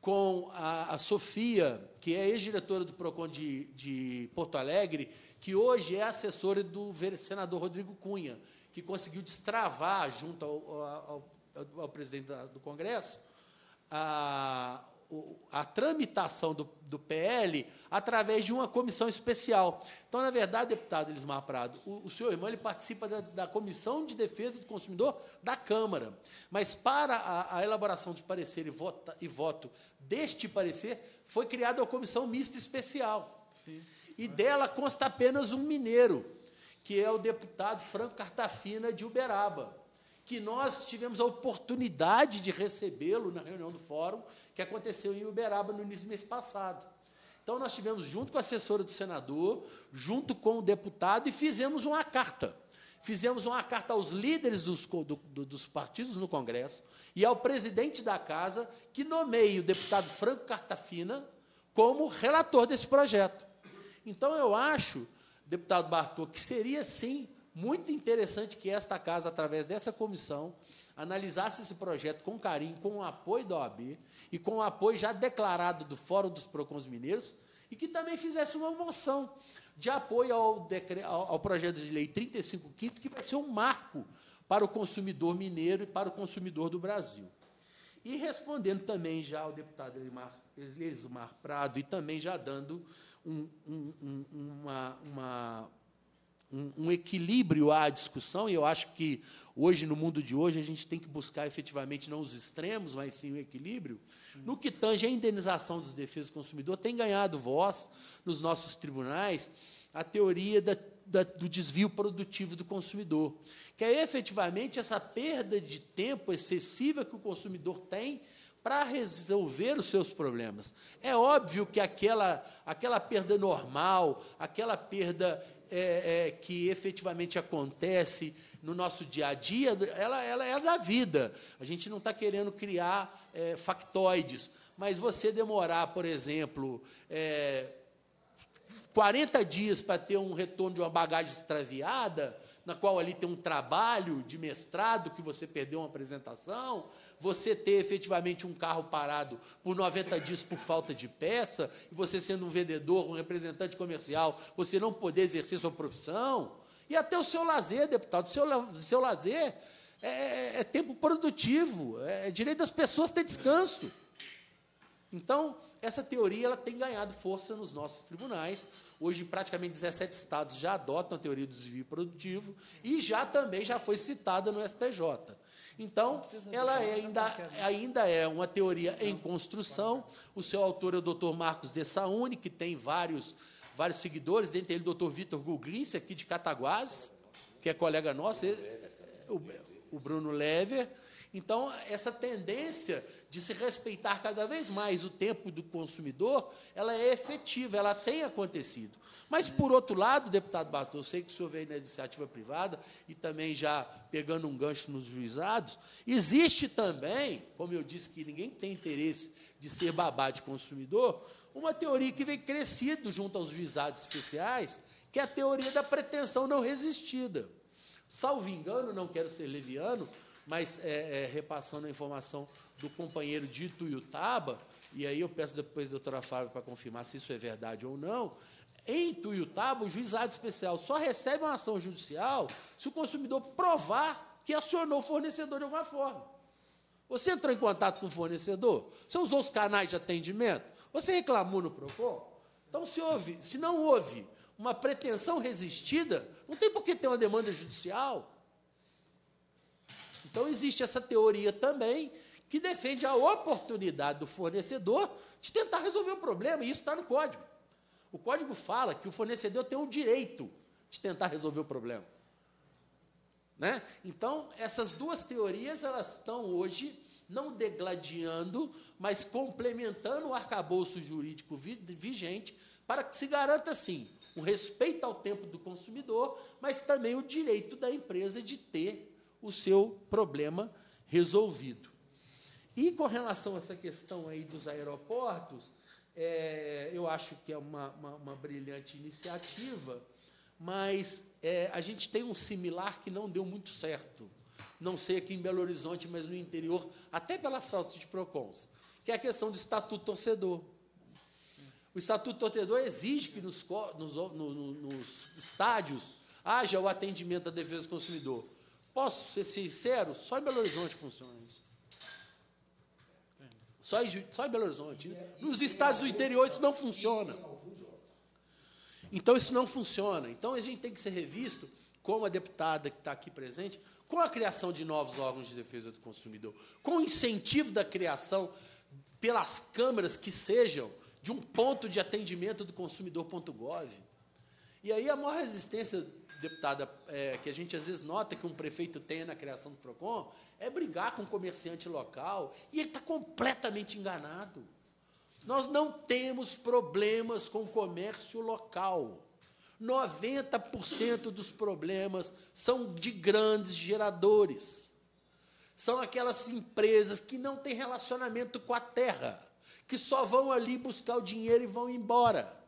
com a, a Sofia, que é ex-diretora do PROCON de, de, Porto Alegre, que hoje é assessora do senador Rodrigo Cunha, que conseguiu destravar, junto ao, ao, ao, ao presidente da, do Congresso, a, a tramitação do, do PL através de uma comissão especial. Então, na verdade, deputado Elismar Prado, o, o seu irmão ele participa da, da, Comissão de Defesa do Consumidor da Câmara. Mas para a, a elaboração de parecer e, vota, e voto deste parecer, foi criada uma comissão mista especial. Sim. E dela consta apenas um mineiro, que é o deputado Franco Cartafina de Uberaba que nós tivemos a oportunidade de recebê-lo na reunião do fórum, que aconteceu em Uberaba no início do mês passado. Então, nós tivemos, junto com a assessora do senador, junto com o deputado, e fizemos uma carta. Fizemos uma carta aos líderes dos, do, dos partidos no Congresso e ao presidente da casa, que nomeia o deputado Franco Cartafina como relator desse projeto. Então, eu acho, deputado Bartô, que seria, sim, muito interessante que esta casa, através dessa comissão, analisasse esse projeto com carinho, com o apoio da OAB e com o apoio já declarado do Fórum dos Procons Mineiros, e que também fizesse uma moção de apoio ao, ao projeto de lei 3515, que vai ser um marco para o consumidor mineiro e para o consumidor do Brasil. E respondendo também já ao deputado Elismar Prado, e também já dando um, um, uma, uma um, equilíbrio à discussão, e eu acho que hoje, no mundo de hoje, a gente tem que buscar efetivamente não os extremos, mas sim o equilíbrio. No que tange a indenização dos defesas do consumidor, tem ganhado voz nos nossos tribunais a teoria da, da, do desvio produtivo do consumidor, que é efetivamente essa perda de tempo excessiva que o consumidor tem para resolver os seus problemas. É óbvio que aquela, aquela perda normal, aquela perda é, é, que efetivamente acontece no nosso dia a dia, ela, ela é da vida. A gente não está querendo criar é, factoides, mas você demorar, por exemplo, 40 é, dias para ter um retorno de uma bagagem extraviada, na qual ali tem um trabalho de mestrado que você perdeu uma apresentação, você ter efetivamente um carro parado por 90 dias por falta de peça, e você sendo um vendedor, um representante comercial, você não poder exercer sua profissão, e até o seu lazer, deputado, o seu, o seu lazer é, é, é tempo produtivo, é, é direito das pessoas ter descanso. Então, essa teoria ela tem ganhado força nos nossos tribunais. Hoje, praticamente 17 estados já adotam a teoria do desvio produtivo e já também já foi citada no STJ. Então, ela é ainda, ainda é uma teoria em construção. O seu autor é o Dr. Marcos de Saúne, que tem vários, vários seguidores, dentre ele o Dr. Vitor Guglice, aqui de Cataguás, que é colega nosso, o, o Bruno Lever. Então, essa tendência de se respeitar cada vez mais o tempo do consumidor, ela é efetiva, ela tem acontecido. Mas, por outro lado, deputado Bartô, eu sei que o senhor veio na iniciativa privada e também já pegando um gancho nos juizados, existe também, como eu disse que ninguém tem interesse de ser babá de consumidor, uma teoria que vem crescido junto aos juizados especiais, que é a teoria da pretensão não resistida. Salvo engano, não quero ser leviano, mas é, é, repassando a informação do companheiro de Tuiutaba, e aí eu peço depois a doutora Fábio para confirmar se isso é verdade ou não, em Tuiutaba, o juizado especial só recebe uma ação judicial se o consumidor provar que acionou o fornecedor de alguma forma. Você entrou em contato com o fornecedor? Você usou os canais de atendimento? Você reclamou no PROCON? Então, se, houve, se não houve uma pretensão resistida, não tem por que ter uma demanda judicial. Então, existe essa teoria também que defende a oportunidade do fornecedor de tentar resolver o problema, e isso está no código. O código fala que o fornecedor tem o direito de tentar resolver o problema. Né? Então, essas duas teorias elas estão hoje não degladiando, mas complementando o arcabouço jurídico vigente para que se garanta, sim, o respeito ao tempo do consumidor, mas também o direito da empresa de ter o seu problema resolvido. E com relação a essa questão aí dos aeroportos, é, eu acho que é uma, uma, uma brilhante iniciativa, mas é, a gente tem um similar que não deu muito certo. Não sei aqui em Belo Horizonte, mas no interior, até pela falta de PROCONs, que é a questão do estatuto torcedor. O estatuto torcedor exige que nos, nos, nos, nos estádios haja o atendimento à defesa do consumidor. Posso ser sincero? Só em Belo Horizonte funciona isso. Só em, só em Belo Horizonte. Nos estados do interior isso não funciona. Então isso não funciona. Então a gente tem que ser revisto, como a deputada que está aqui presente, com a criação de novos órgãos de defesa do consumidor, com o incentivo da criação pelas câmaras que sejam de um ponto de atendimento do consumidor.gov. E aí a maior resistência deputada, é, que a gente às vezes nota que um prefeito tem na criação do PROCON, é brigar com o um comerciante local, e ele está completamente enganado. Nós não temos problemas com o comércio local. 90% dos problemas são de grandes geradores. São aquelas empresas que não têm relacionamento com a terra, que só vão ali buscar o dinheiro e vão embora.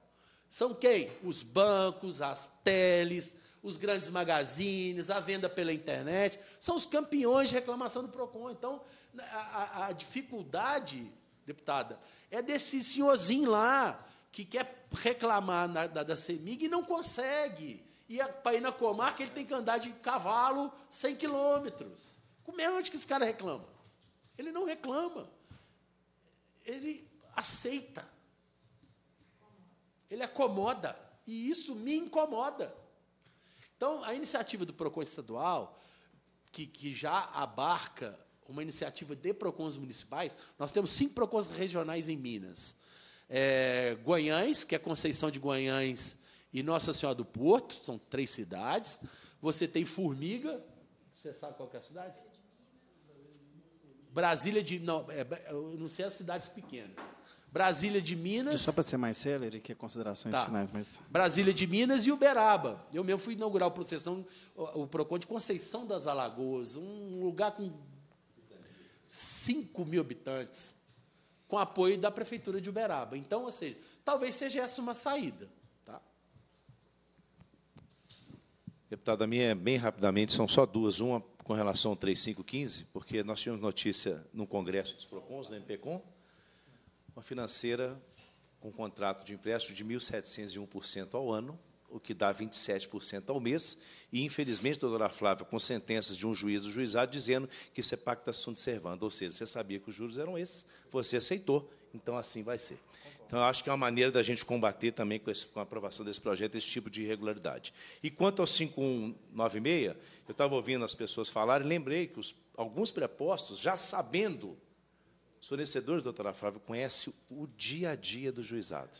São quem? Os bancos, as teles, os grandes magazines, a venda pela internet, são os campeões de reclamação do PROCON. Então, a, a dificuldade, deputada, é desse senhorzinho lá que quer reclamar na, da, da CEMIG e não consegue. E para ir na comarca, ele tem que andar de cavalo 100 quilômetros. Como é onde que esse cara reclama? Ele não reclama. Ele aceita. Ele acomoda. E isso me incomoda. Então, a iniciativa do PROCON estadual, que, que já abarca uma iniciativa de PROCONs municipais, nós temos cinco PROCONs regionais em Minas. É, que é Conceição de Goiânia e Nossa Senhora do Porto, são três cidades. Você tem Formiga, você sabe qual é a cidade? Brasília de. Não, é, eu não sei as cidades pequenas. Brasília de Minas. Só para ser mais célere, que é considerações tá. finais, mas. Brasília de Minas e Uberaba. Eu mesmo fui inaugurar o Processão, o Procon de Conceição das Alagoas, um lugar com 5 mil habitantes, com apoio da Prefeitura de Uberaba. Então, ou seja, talvez seja essa uma saída. Tá? Deputado, a minha, é bem rapidamente, são só duas. Uma com relação ao 3515, porque nós tivemos notícia no Congresso dos Procons, da né, MPCOM uma financeira com contrato de empréstimo de 1.701% ao ano, o que dá 27% ao mês, e, infelizmente, doutora Flávia, com sentenças de um juiz do juizado dizendo que isso é pacto assunto servando, ou seja, você sabia que os juros eram esses, você aceitou, então assim vai ser. Então, acho que é uma maneira da gente combater também, com, esse, com a aprovação desse projeto, esse tipo de irregularidade. E quanto ao 5196, eu estava ouvindo as pessoas falarem, lembrei que os, alguns prepostos, já sabendo os fornecedores, doutora Flávia, conhecem o dia a dia do juizado.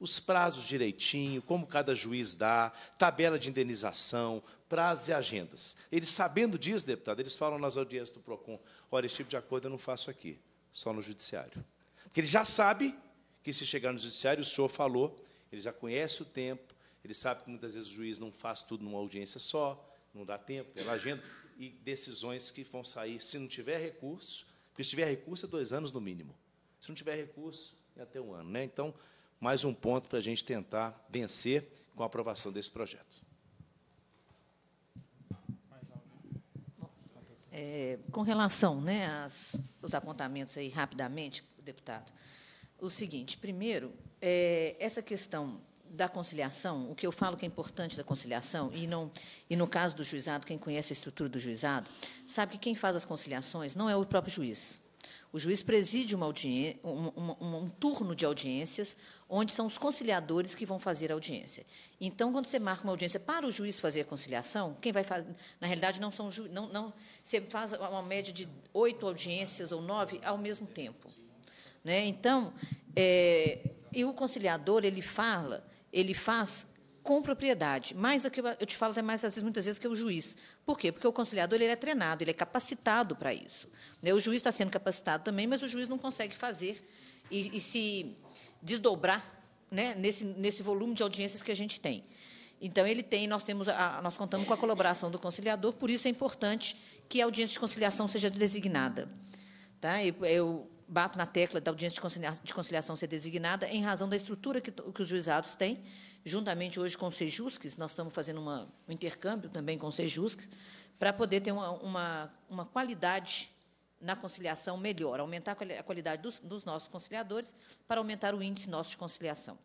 Os prazos direitinho, como cada juiz dá, tabela de indenização, prazos e agendas. Eles, sabendo disso, deputado, eles falam nas audiências do PROCON, olha, esse tipo de acordo eu não faço aqui, só no judiciário. Porque ele já sabe que se chegar no judiciário, o senhor falou, ele já conhece o tempo, ele sabe que muitas vezes o juiz não faz tudo numa audiência só, não dá tempo pela agenda, e decisões que vão sair, se não tiver recurso, porque se tiver recurso, é dois anos no mínimo. Se não tiver recurso, é até um ano. Né? Então, mais um ponto para a gente tentar vencer com a aprovação desse projeto. É, com relação né, às, aos apontamentos aí rapidamente, deputado, o seguinte, primeiro, é, essa questão da conciliação, o que eu falo que é importante da conciliação, e, não, e no caso do juizado, quem conhece a estrutura do juizado, sabe que quem faz as conciliações não é o próprio juiz. O juiz preside uma um, um, um, turno de audiências, onde são os conciliadores que vão fazer a audiência. Então, quando você marca uma audiência para o juiz fazer a conciliação, quem vai fazer. Na realidade, não são. Não, não, você faz uma média de oito audiências ou nove ao mesmo tempo. Né? Então, é, e o conciliador, ele fala ele faz com propriedade, mais do que eu te falo até mais às vezes, muitas vezes que o juiz. Por quê? Porque o conciliador ele é treinado, ele é capacitado para isso. Né? O juiz está sendo capacitado também, mas o juiz não consegue fazer e, e se desdobrar né, nesse, nesse volume de audiências que a gente tem. Então ele tem, nós temos, a, nós contamos com a colaboração do conciliador, por isso é importante que a audiência de conciliação seja designada. Tá? Eu, eu bato na tecla da audiência de conciliação, ser designada em razão da estrutura que, que os juizados têm, juntamente hoje com o Sejusques, nós estamos fazendo uma, um intercâmbio também com o Sejusques, para poder ter uma, uma, uma, qualidade na conciliação melhor, aumentar a qualidade dos, dos, nossos conciliadores para aumentar o índice nosso de conciliação.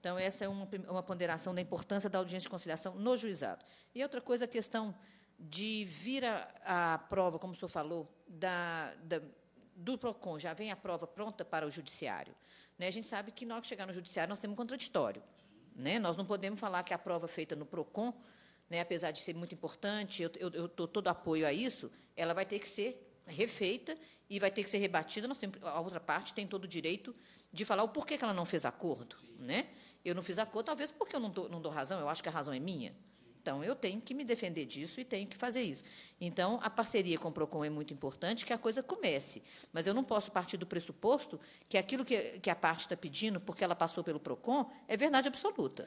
Então, essa é uma, uma ponderação da importância da audiência de conciliação no juizado. E outra coisa, a questão de vir a, a prova, como o senhor falou, da, da do PROCON já vem a prova pronta para o judiciário. Né? A gente sabe que, na hora que chegar no judiciário, nós temos um contraditório. Né? Nós não podemos falar que a prova feita no PROCON, né, apesar de ser muito importante, eu, eu, eu dou todo apoio a isso, ela vai ter que ser refeita e vai ter que ser rebatida. Nós temos, a outra parte tem todo o direito de falar o porquê que ela não fez acordo. Né? Eu não fiz acordo, talvez porque eu não não dou razão, eu acho que a razão é minha. Então, eu tenho que me defender disso e tenho que fazer isso. Então, a parceria com o PROCON é muito importante que a coisa comece. Mas eu não posso partir do pressuposto que aquilo que, que a parte está pedindo, porque ela passou pelo PROCON, é verdade absoluta.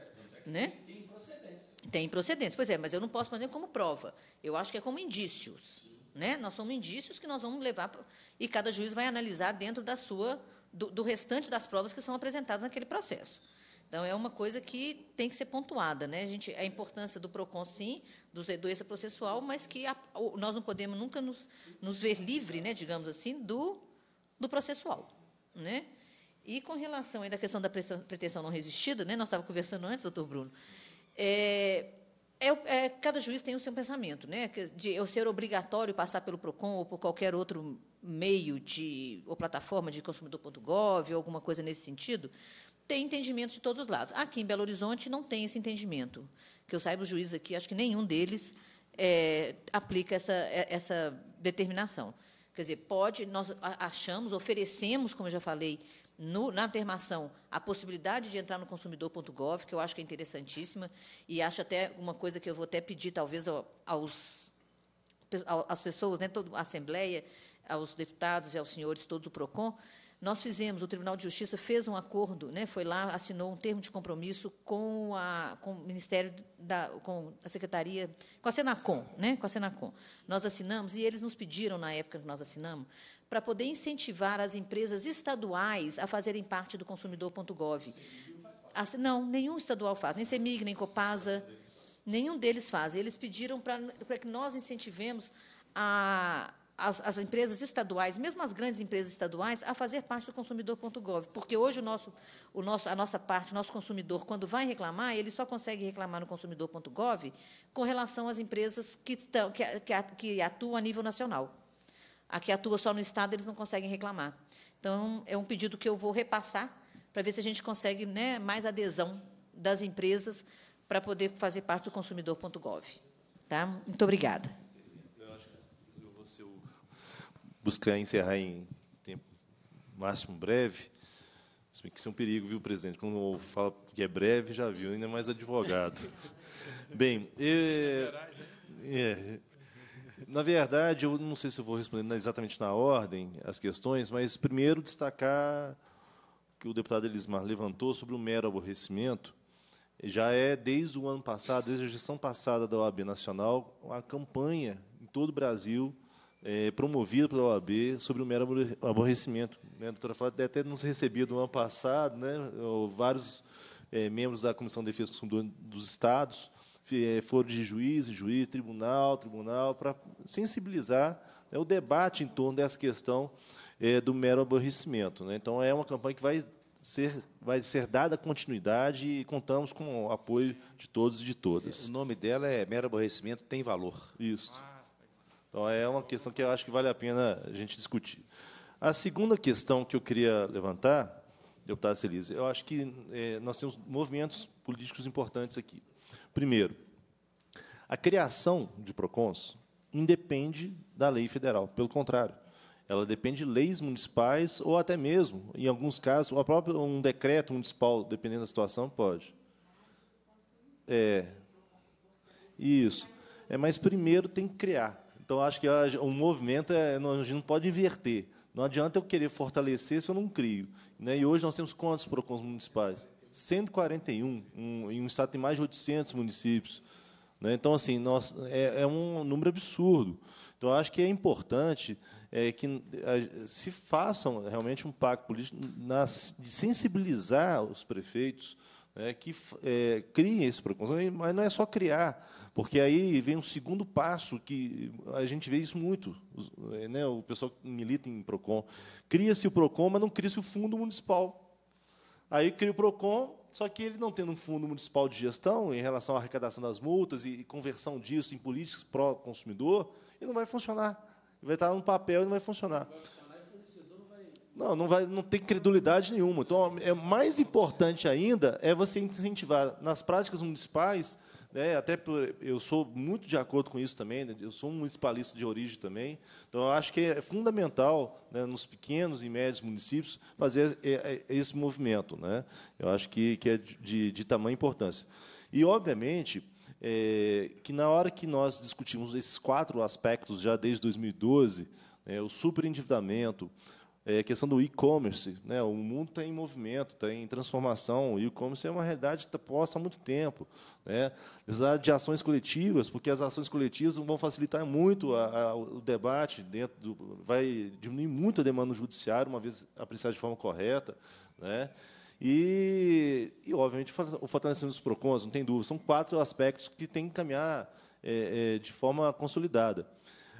É, né? Tem procedência. Tem procedência. Pois é, mas eu não posso fazer como prova. Eu acho que é como indícios. Né? Nós somos indícios que nós vamos levar e cada juiz vai analisar dentro da sua do, do restante das provas que são apresentadas naquele processo. Então, é uma coisa que tem que ser pontuada. Né? A, gente, a importância do PROCON, sim, do doença processual, mas que a, nós não podemos nunca nos, nos ver livre, né, digamos assim, do, do processual. Né? E com relação ainda à questão da pretensão não resistida, né, nós estávamos conversando antes, doutor Bruno, é, é, é, cada juiz tem o seu pensamento, né? De eu ser obrigatório passar pelo PROCON ou por qualquer outro meio de ou plataforma de consumidor.gov ou alguma coisa nesse sentido, tem entendimento de todos os lados. Aqui em Belo Horizonte não tem esse entendimento. Que eu saiba, o juiz aqui, acho que nenhum deles é, aplica essa, é, essa determinação. Quer dizer, pode, nós achamos, oferecemos, como eu já falei, no, na termação, a possibilidade de entrar no consumidor.gov, que eu acho que é interessantíssima, e acho até uma coisa que eu vou até pedir, talvez, aos, às pessoas, né, toda a Assembleia, aos deputados e aos senhores, todo o PROCON, nós fizemos, o Tribunal de Justiça fez um acordo, né, foi lá, assinou um termo de compromisso com, a, com o Ministério da, com a Secretaria, com a Senacom, né, com a Senacom. Nós assinamos e eles nos pediram na época que nós assinamos para poder incentivar as empresas estaduais a fazerem parte do consumidor.gov. Não, nenhum estadual faz, nem CEMIG, nem Copasa, nenhum deles faz. Eles pediram para que nós incentivemos a, as, as, empresas estaduais, mesmo as grandes empresas estaduais, a fazer parte do consumidor.gov, porque hoje o nosso, o nosso, a nossa parte, o nosso consumidor, quando vai reclamar, ele só consegue reclamar no consumidor.gov com relação às empresas que, que, que atuam a nível nacional. A que atua só no Estado, eles não conseguem reclamar. Então, é um pedido que eu vou repassar para ver se a gente consegue né, mais adesão das empresas para poder fazer parte do consumidor.gov. Tá? Muito obrigada buscar encerrar em tempo máximo breve. que isso é um perigo, viu, presidente? Quando fala que é breve, já viu, ainda mais advogado. bem, é, né? é, na verdade, eu não sei se vou responder exatamente na ordem as questões, mas primeiro destacar que o deputado Elismar levantou sobre o mero aborrecimento, já é desde o ano passado, desde a gestão passada da OAB Nacional, uma campanha em todo o Brasil é, promovido pela OAB sobre o mero aborrecimento. Né? A doutora Flávia deve ter nos recebido no ano passado, né? vários é, membros da Comissão de Defesa do Consumidor dos Estados é, foram de juiz, juiz, tribunal, tribunal, para sensibilizar né, o debate em torno dessa questão é, do mero aborrecimento. Né? Então, é uma campanha que vai ser, vai ser dada continuidade e contamos com o apoio de todos e de todas. O nome dela é Mero Aborrecimento Tem Valor. Isso. Então, é uma questão que eu acho que vale a pena a gente discutir. A segunda questão que eu queria levantar, deputada Celise, eu acho que é, nós temos movimentos políticos importantes aqui. Primeiro, a criação de PROCONs independe da lei federal, pelo contrário. Ela depende de leis municipais ou até mesmo, em alguns casos, a própria, um decreto municipal, dependendo da situação, pode. É. Isso. É, mas primeiro tem que criar. Então, acho que o ah, movimento, é, a gente não pode inverter. Não adianta eu querer fortalecer se eu não crio. Né? E hoje nós temos quantos PROCONs municipais? 141. Um, em um estado tem mais de 800 municípios. Né? Então, assim, nós, é, é, um número absurdo. Então, acho que é importante é, que a, se façam realmente um pacto político nas, de sensibilizar os prefeitos né, que é, criem esse PROCON. Mas não é só criar porque aí vem um segundo passo que a gente vê isso muito, eh, né? o pessoal que milita em Procon. Cria-se o Procon, mas não cria-se o fundo municipal. Aí cria o Procon, só que ele não tendo um fundo municipal de gestão em relação à arrecadação das multas e conversão disso em políticas pró-consumidor, ele não vai funcionar. Ele vai estar no papel e não vai funcionar. Não, não, vai, não tem credulidade nenhuma. Então, é mais importante ainda é você incentivar nas práticas municipais né? até por, eu sou muito de acordo com isso também, né? eu sou um municipalista de origem também, então eu acho que é fundamental né, nos pequenos e médios municípios fazer esse é, é, movimento. Né? Eu acho que, que é de, de tamanha importância. E, obviamente, é, que na hora que nós discutimos esses quatro aspectos já desde 2012, é, né, o superendividamento, é, questão do e-commerce. Né? O mundo está em movimento, está em transformação. O e-commerce é uma realidade tá posta há muito tempo. Né? Precisar de ações coletivas, porque as ações coletivas vão facilitar muito a, a, o debate, dentro do, vai diminuir muito a demanda no judiciário, uma vez apreciada de forma correta. Né? E, e, obviamente, o fortalecimento dos PROCONs, não tem dúvida. São quatro aspectos que tem que caminhar é, é, de forma consolidada.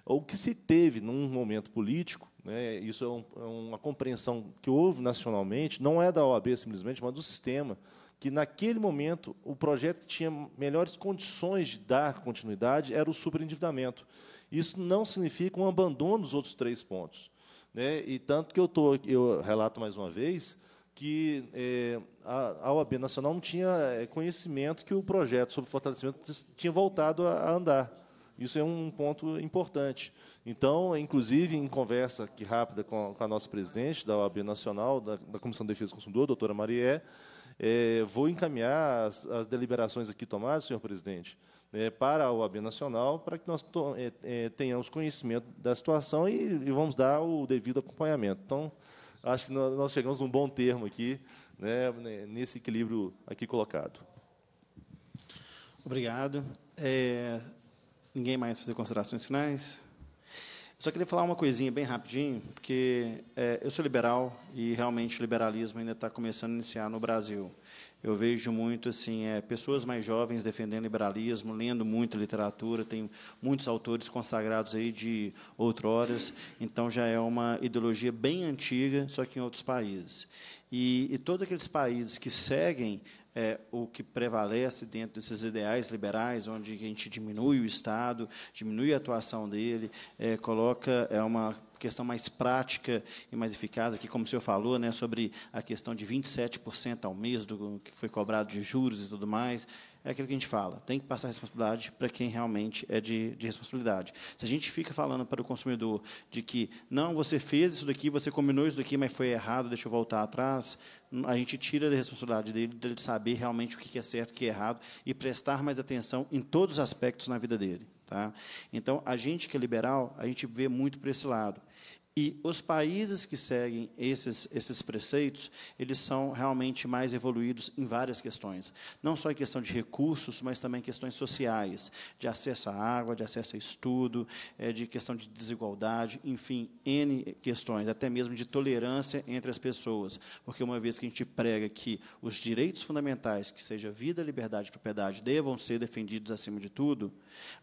O que se teve num momento político né? Isso é, um, é, uma compreensão que houve nacionalmente, não é da OAB simplesmente, mas do sistema, que naquele momento o projeto que tinha melhores condições de dar continuidade era o superendividamento. Isso não significa um abandono dos outros três pontos. Né? E tanto que eu, tô, eu relato mais uma vez que é, a, OAB Nacional não tinha é, conhecimento que o projeto sobre fortalecimento tinha voltado a, a andar. Isso é um ponto importante. Então, inclusive, em conversa que rápida com a nossa presidente da OAB Nacional, da, da Comissão de Defesa do Consumidor, doutora Marié, é, vou encaminhar as, as, deliberações aqui tomadas, senhor presidente, é, para a OAB Nacional, para que nós to, é, é, tenhamos conhecimento da situação e, e, vamos dar o devido acompanhamento. Então, acho que nós, nós chegamos um bom termo aqui, né, né, nesse equilíbrio aqui colocado. Obrigado. É, Ninguém mais fazer considerações finais? Eu só queria falar uma coisinha bem rapidinho, porque é, eu sou liberal e realmente o liberalismo ainda está começando a iniciar no Brasil. Eu vejo muito assim é, pessoas mais jovens defendendo liberalismo, lendo muito literatura, tem muitos autores consagrados aí de outroras, então já é uma ideologia bem antiga, só que em outros países. E, e todos aqueles países que seguem é, o que prevalece dentro desses ideais liberais, onde a gente diminui o Estado, diminui a atuação dele, é, coloca é uma questão mais prática e mais eficaz aqui, como o senhor falou, né, sobre a questão de 27% ao mês do que foi cobrado de juros e tudo mais é aquilo que a gente fala, tem que passar a responsabilidade para quem realmente é de, de, responsabilidade. Se a gente fica falando para o consumidor de que, não, você fez isso daqui, você combinou isso daqui, mas foi errado, deixa eu voltar atrás, a gente tira da responsabilidade dele, dele saber realmente o que é certo, o que é errado, e prestar mais atenção em todos os aspectos na vida dele. Tá? Então, a gente que é liberal, a gente vê muito para esse lado. E os países que seguem esses, esses preceitos, eles são realmente mais evoluídos em várias questões. Não só em questão de recursos, mas também em questões sociais, de acesso à água, de acesso a estudo, é, de questão de desigualdade, enfim, N questões, até mesmo de tolerância entre as pessoas. Porque uma vez que a gente prega que os direitos fundamentais, que seja vida, liberdade e propriedade, devam ser defendidos acima de tudo,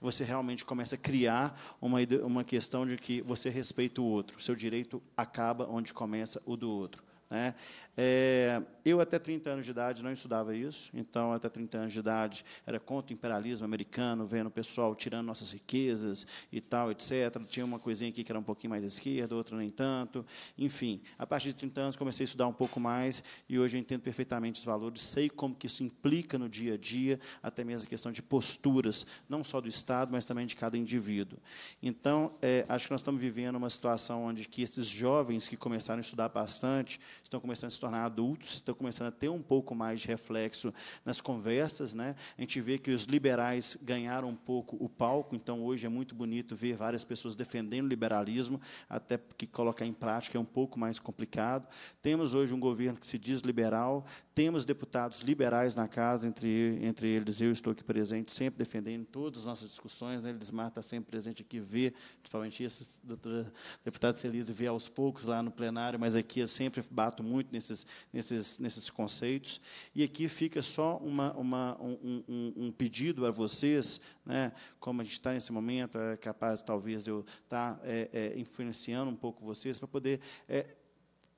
você realmente começa a criar uma, uma questão de que você respeita o outro seu direito acaba onde começa o do outro. Né? É, eu, até 30 anos de idade, não estudava isso. Então, até 30 anos de idade, era contra o imperialismo americano, vendo o pessoal tirando nossas riquezas e tal, etc. Tinha uma coisinha aqui que era um pouquinho mais esquerda, outra nem tanto. Enfim, a partir de 30 anos, comecei a estudar um pouco mais e hoje eu entendo perfeitamente os valores, sei como que isso implica no dia a dia, até mesmo a questão de posturas, não só do Estado, mas também de cada indivíduo. Então, é, acho que nós estamos vivendo uma situação onde que esses jovens que começaram a estudar bastante, estão começando a estudar tornar adultos, estão começando a ter um pouco mais de reflexo nas conversas. Né? A gente vê que os liberais ganharam um pouco o palco, então hoje é muito bonito ver várias pessoas defendendo o liberalismo, até porque colocar em prática é um pouco mais complicado. Temos hoje um governo que se diz liberal, temos deputados liberais na casa, entre, entre eles eu estou aqui presente, sempre defendendo todas as nossas discussões. Né? Eles está sempre presente aqui, vê, principalmente isso, doutora deputada Celise, vê aos poucos lá no plenário, mas aqui eu sempre bato muito nesses, nesses, nesses conceitos. E aqui fica só uma, uma, um, um, um pedido a vocês, né? como a gente está nesse momento, é capaz talvez de eu estar tá, é, é, influenciando um pouco vocês, para poder. É,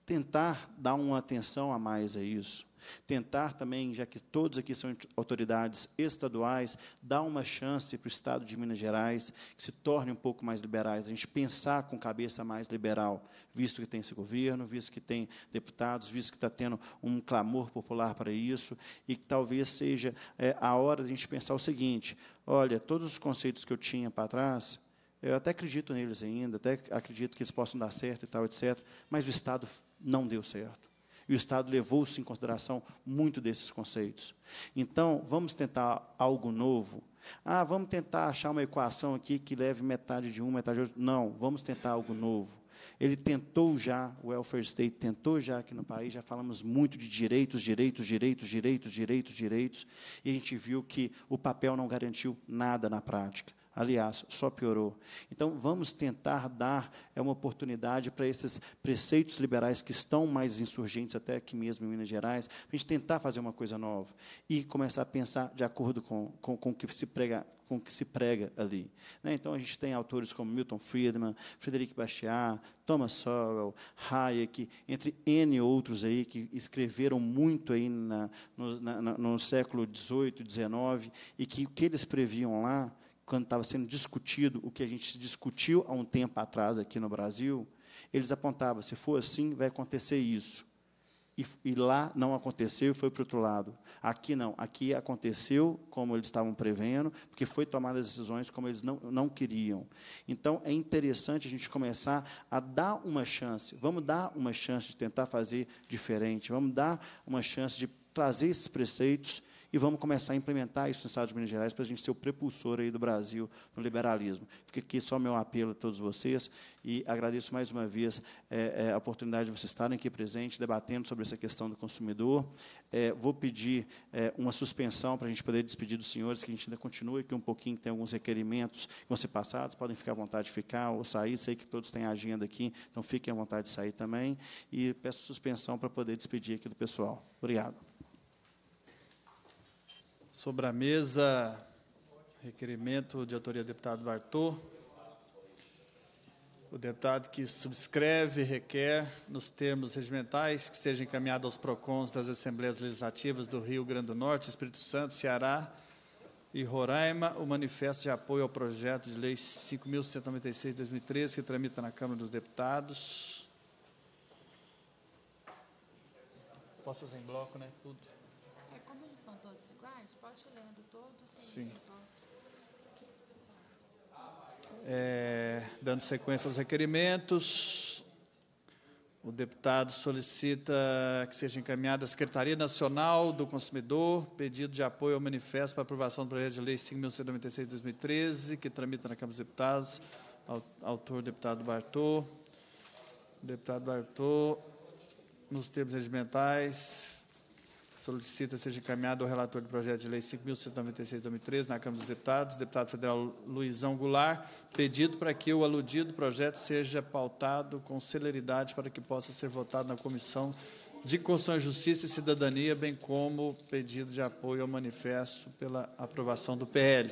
tentar dar uma atenção a mais a isso. Tentar também, já que todos aqui são autoridades estaduais, dar uma chance para o Estado de Minas Gerais que se torne um pouco mais liberais, a gente pensar com cabeça mais liberal, visto que tem esse governo, visto que tem deputados, visto que está tendo um clamor popular para isso, e que talvez seja é, a hora de a gente pensar o seguinte: olha, todos os conceitos que eu tinha para trás, eu até acredito neles ainda, até acredito que eles possam dar certo e tal, etc. Mas o Estado não deu certo. E o Estado levou-se em consideração muito desses conceitos. Então, vamos tentar algo novo. Ah, vamos tentar achar uma equação aqui que leve metade de um, metade de outro. Não, vamos tentar algo novo. Ele tentou já, o welfare state tentou já aqui no país, já falamos muito de direitos, direitos, direitos, direitos, direitos, direitos, e a gente viu que o papel não garantiu nada na prática. Aliás, só piorou. Então, vamos tentar dar é uma oportunidade para esses preceitos liberais que estão mais insurgentes, até aqui mesmo em Minas Gerais, para a gente tentar fazer uma coisa nova e começar a pensar de acordo com, com, com o que se prega, com que se prega ali. Né? Então, a gente tem autores como Milton Friedman, Frederic Bastiat, Thomas Sowell, Hayek, entre N outros aí que escreveram muito aí na, no, na, no século XVIII, XIX, e que o que eles previam lá quando estava sendo discutido o que a gente discutiu há um tempo atrás aqui no Brasil, eles apontavam: se for assim, vai acontecer isso. E, e lá não aconteceu e foi para o outro lado. Aqui não, aqui aconteceu como eles estavam prevendo, porque foi tomada as decisões como eles não, não queriam. Então é interessante a gente começar a dar uma chance. Vamos dar uma chance de tentar fazer diferente, vamos dar uma chance de trazer esses preceitos e vamos começar a implementar isso no Estado de Minas Gerais para a gente ser o prepulsor aí do Brasil no liberalismo. Fica aqui só meu apelo a todos vocês e agradeço mais uma vez é, é, a oportunidade de vocês estarem aqui presentes, debatendo sobre essa questão do consumidor. É, vou pedir é, uma suspensão para a gente poder despedir dos senhores, que a gente ainda continue aqui um pouquinho, tem alguns requerimentos que vão ser passados, podem ficar à vontade de ficar ou sair, sei que todos têm agenda aqui, então fiquem à vontade de sair também. E peço suspensão para poder despedir aqui do pessoal. Obrigado. Sobre a mesa, requerimento de autoria do deputado Bartô. O deputado que subscreve requer, nos termos regimentais, que seja encaminhado aos PROCONs das Assembleias Legislativas do Rio Grande do Norte, Espírito Santo, Ceará e Roraima, o manifesto de apoio ao projeto de lei 5.196 de 2013, que tramita na Câmara dos Deputados. Posso fazer em bloco, né? Tudo. Sim. É, dando sequência aos requerimentos, o deputado solicita que seja encaminhada à Secretaria Nacional do Consumidor pedido de apoio ao manifesto para aprovação do projeto de lei 5.196-2013, que tramita na Câmara dos Deputados, autor deputado Bartô. Deputado Bartô, nos termos regimentais, solicita seja encaminhado ao relator do projeto de lei 5.196-2013 na Câmara dos Deputados, deputado federal Luizão Goulart, pedido para que o aludido projeto seja pautado com celeridade para que possa ser votado na Comissão de Constituição, Justiça e Cidadania, bem como pedido de apoio ao manifesto pela aprovação do PL.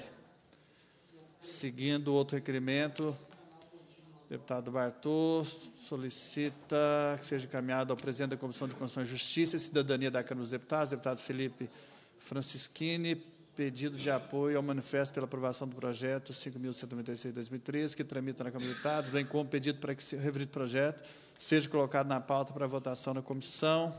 Seguindo outro requerimento, Deputado Bartô solicita que seja encaminhado ao presidente da Comissão de Constituição e Justiça e Cidadania da Câmara dos Deputados, deputado Felipe Francischini, pedido de apoio ao manifesto pela aprovação do projeto 5.196-2013, que tramita na Câmara dos Deputados, bem como pedido para que o referido projeto seja colocado na pauta para votação na comissão.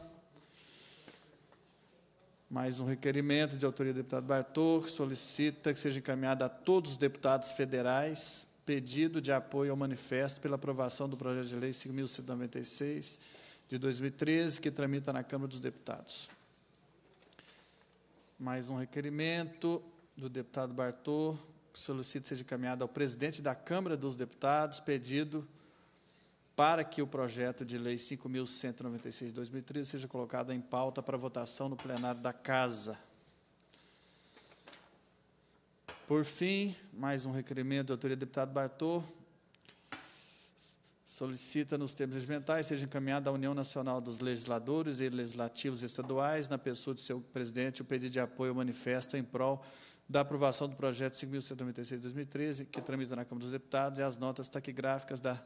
Mais um requerimento de autoria do deputado Bartô, que solicita que seja encaminhado a todos os deputados federais pedido de apoio ao manifesto pela aprovação do projeto de lei 5.196 de 2013, que tramita na Câmara dos Deputados. Mais um requerimento do deputado Bartô, que solicita seja encaminhado ao presidente da Câmara dos Deputados, pedido para que o projeto de lei 5.196 de 2013 seja colocado em pauta para votação no plenário da Casa. Por fim, mais um requerimento da autoria do deputado Bartô. Solicita nos termos regimentais seja encaminhada à União Nacional dos Legisladores e Legislativos Estaduais, na pessoa de seu presidente, o pedido de apoio ao manifesto em prol da aprovação do projeto 5.196-2013, que tramita na Câmara dos Deputados, e as notas taquigráficas da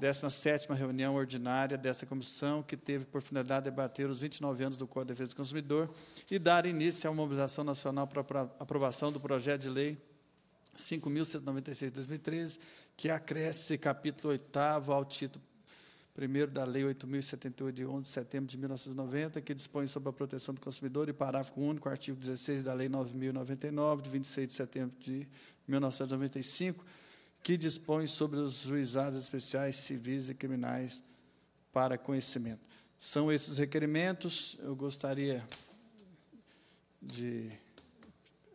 17ª reunião ordinária dessa comissão, que teve por finalidade debater os 29 anos do Código de Defesa do Consumidor e dar início à mobilização nacional para a aprovação do projeto de lei 5.196/2013, que acresce capítulo 8 ao título primeiro da Lei 8.078, de 11 de setembro de 1990, que dispõe sobre a proteção do consumidor, e parágrafo único, artigo 16 da Lei 9.099, de 26 de setembro de 1995, que dispõe sobre os juizados especiais civis e criminais para conhecimento. São esses os requerimentos. Eu gostaria de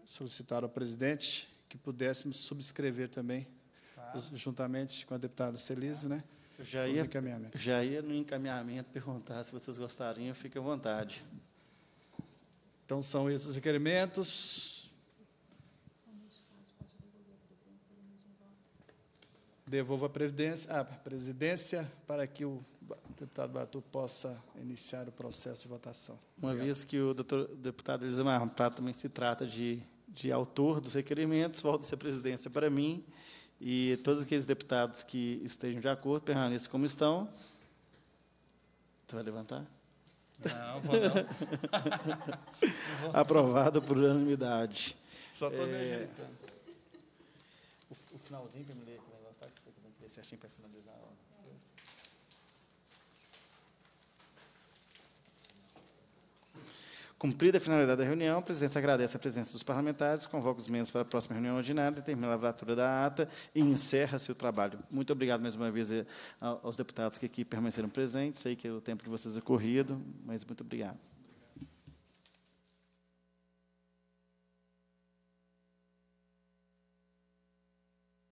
solicitar ao presidente que pudéssemos subscrever também, tá. juntamente com a deputada Celise, claro. né? já ia, já ia no encaminhamento perguntar se vocês gostariam, fique à vontade. Então, são esses os requerimentos. Devolvo a, ah, a presidência para que o deputado Bartol possa iniciar o processo de votação. Uma Obrigado. vez que o doutor, deputado Elisamar Prado também se trata de, de autor dos requerimentos, volta-se a presidência para mim e todos aqueles deputados que estejam de acordo permaneçam como estão. Você vai levantar? Não, vou não. Aprovado por unanimidade. Só estou é... me ajeitando. O, o finalzinho para me ler aqui certinho para finalizar. Cumprida a finalidade da reunião, a presidência agradece a presença dos parlamentares, convoca os membros para a próxima reunião ordinária, determina a lavratura da ata e encerra-se o trabalho. Muito obrigado mais uma vez eh, aos deputados que aqui permaneceram presentes. Sei que o tempo de vocês é corrido, mas muito obrigado.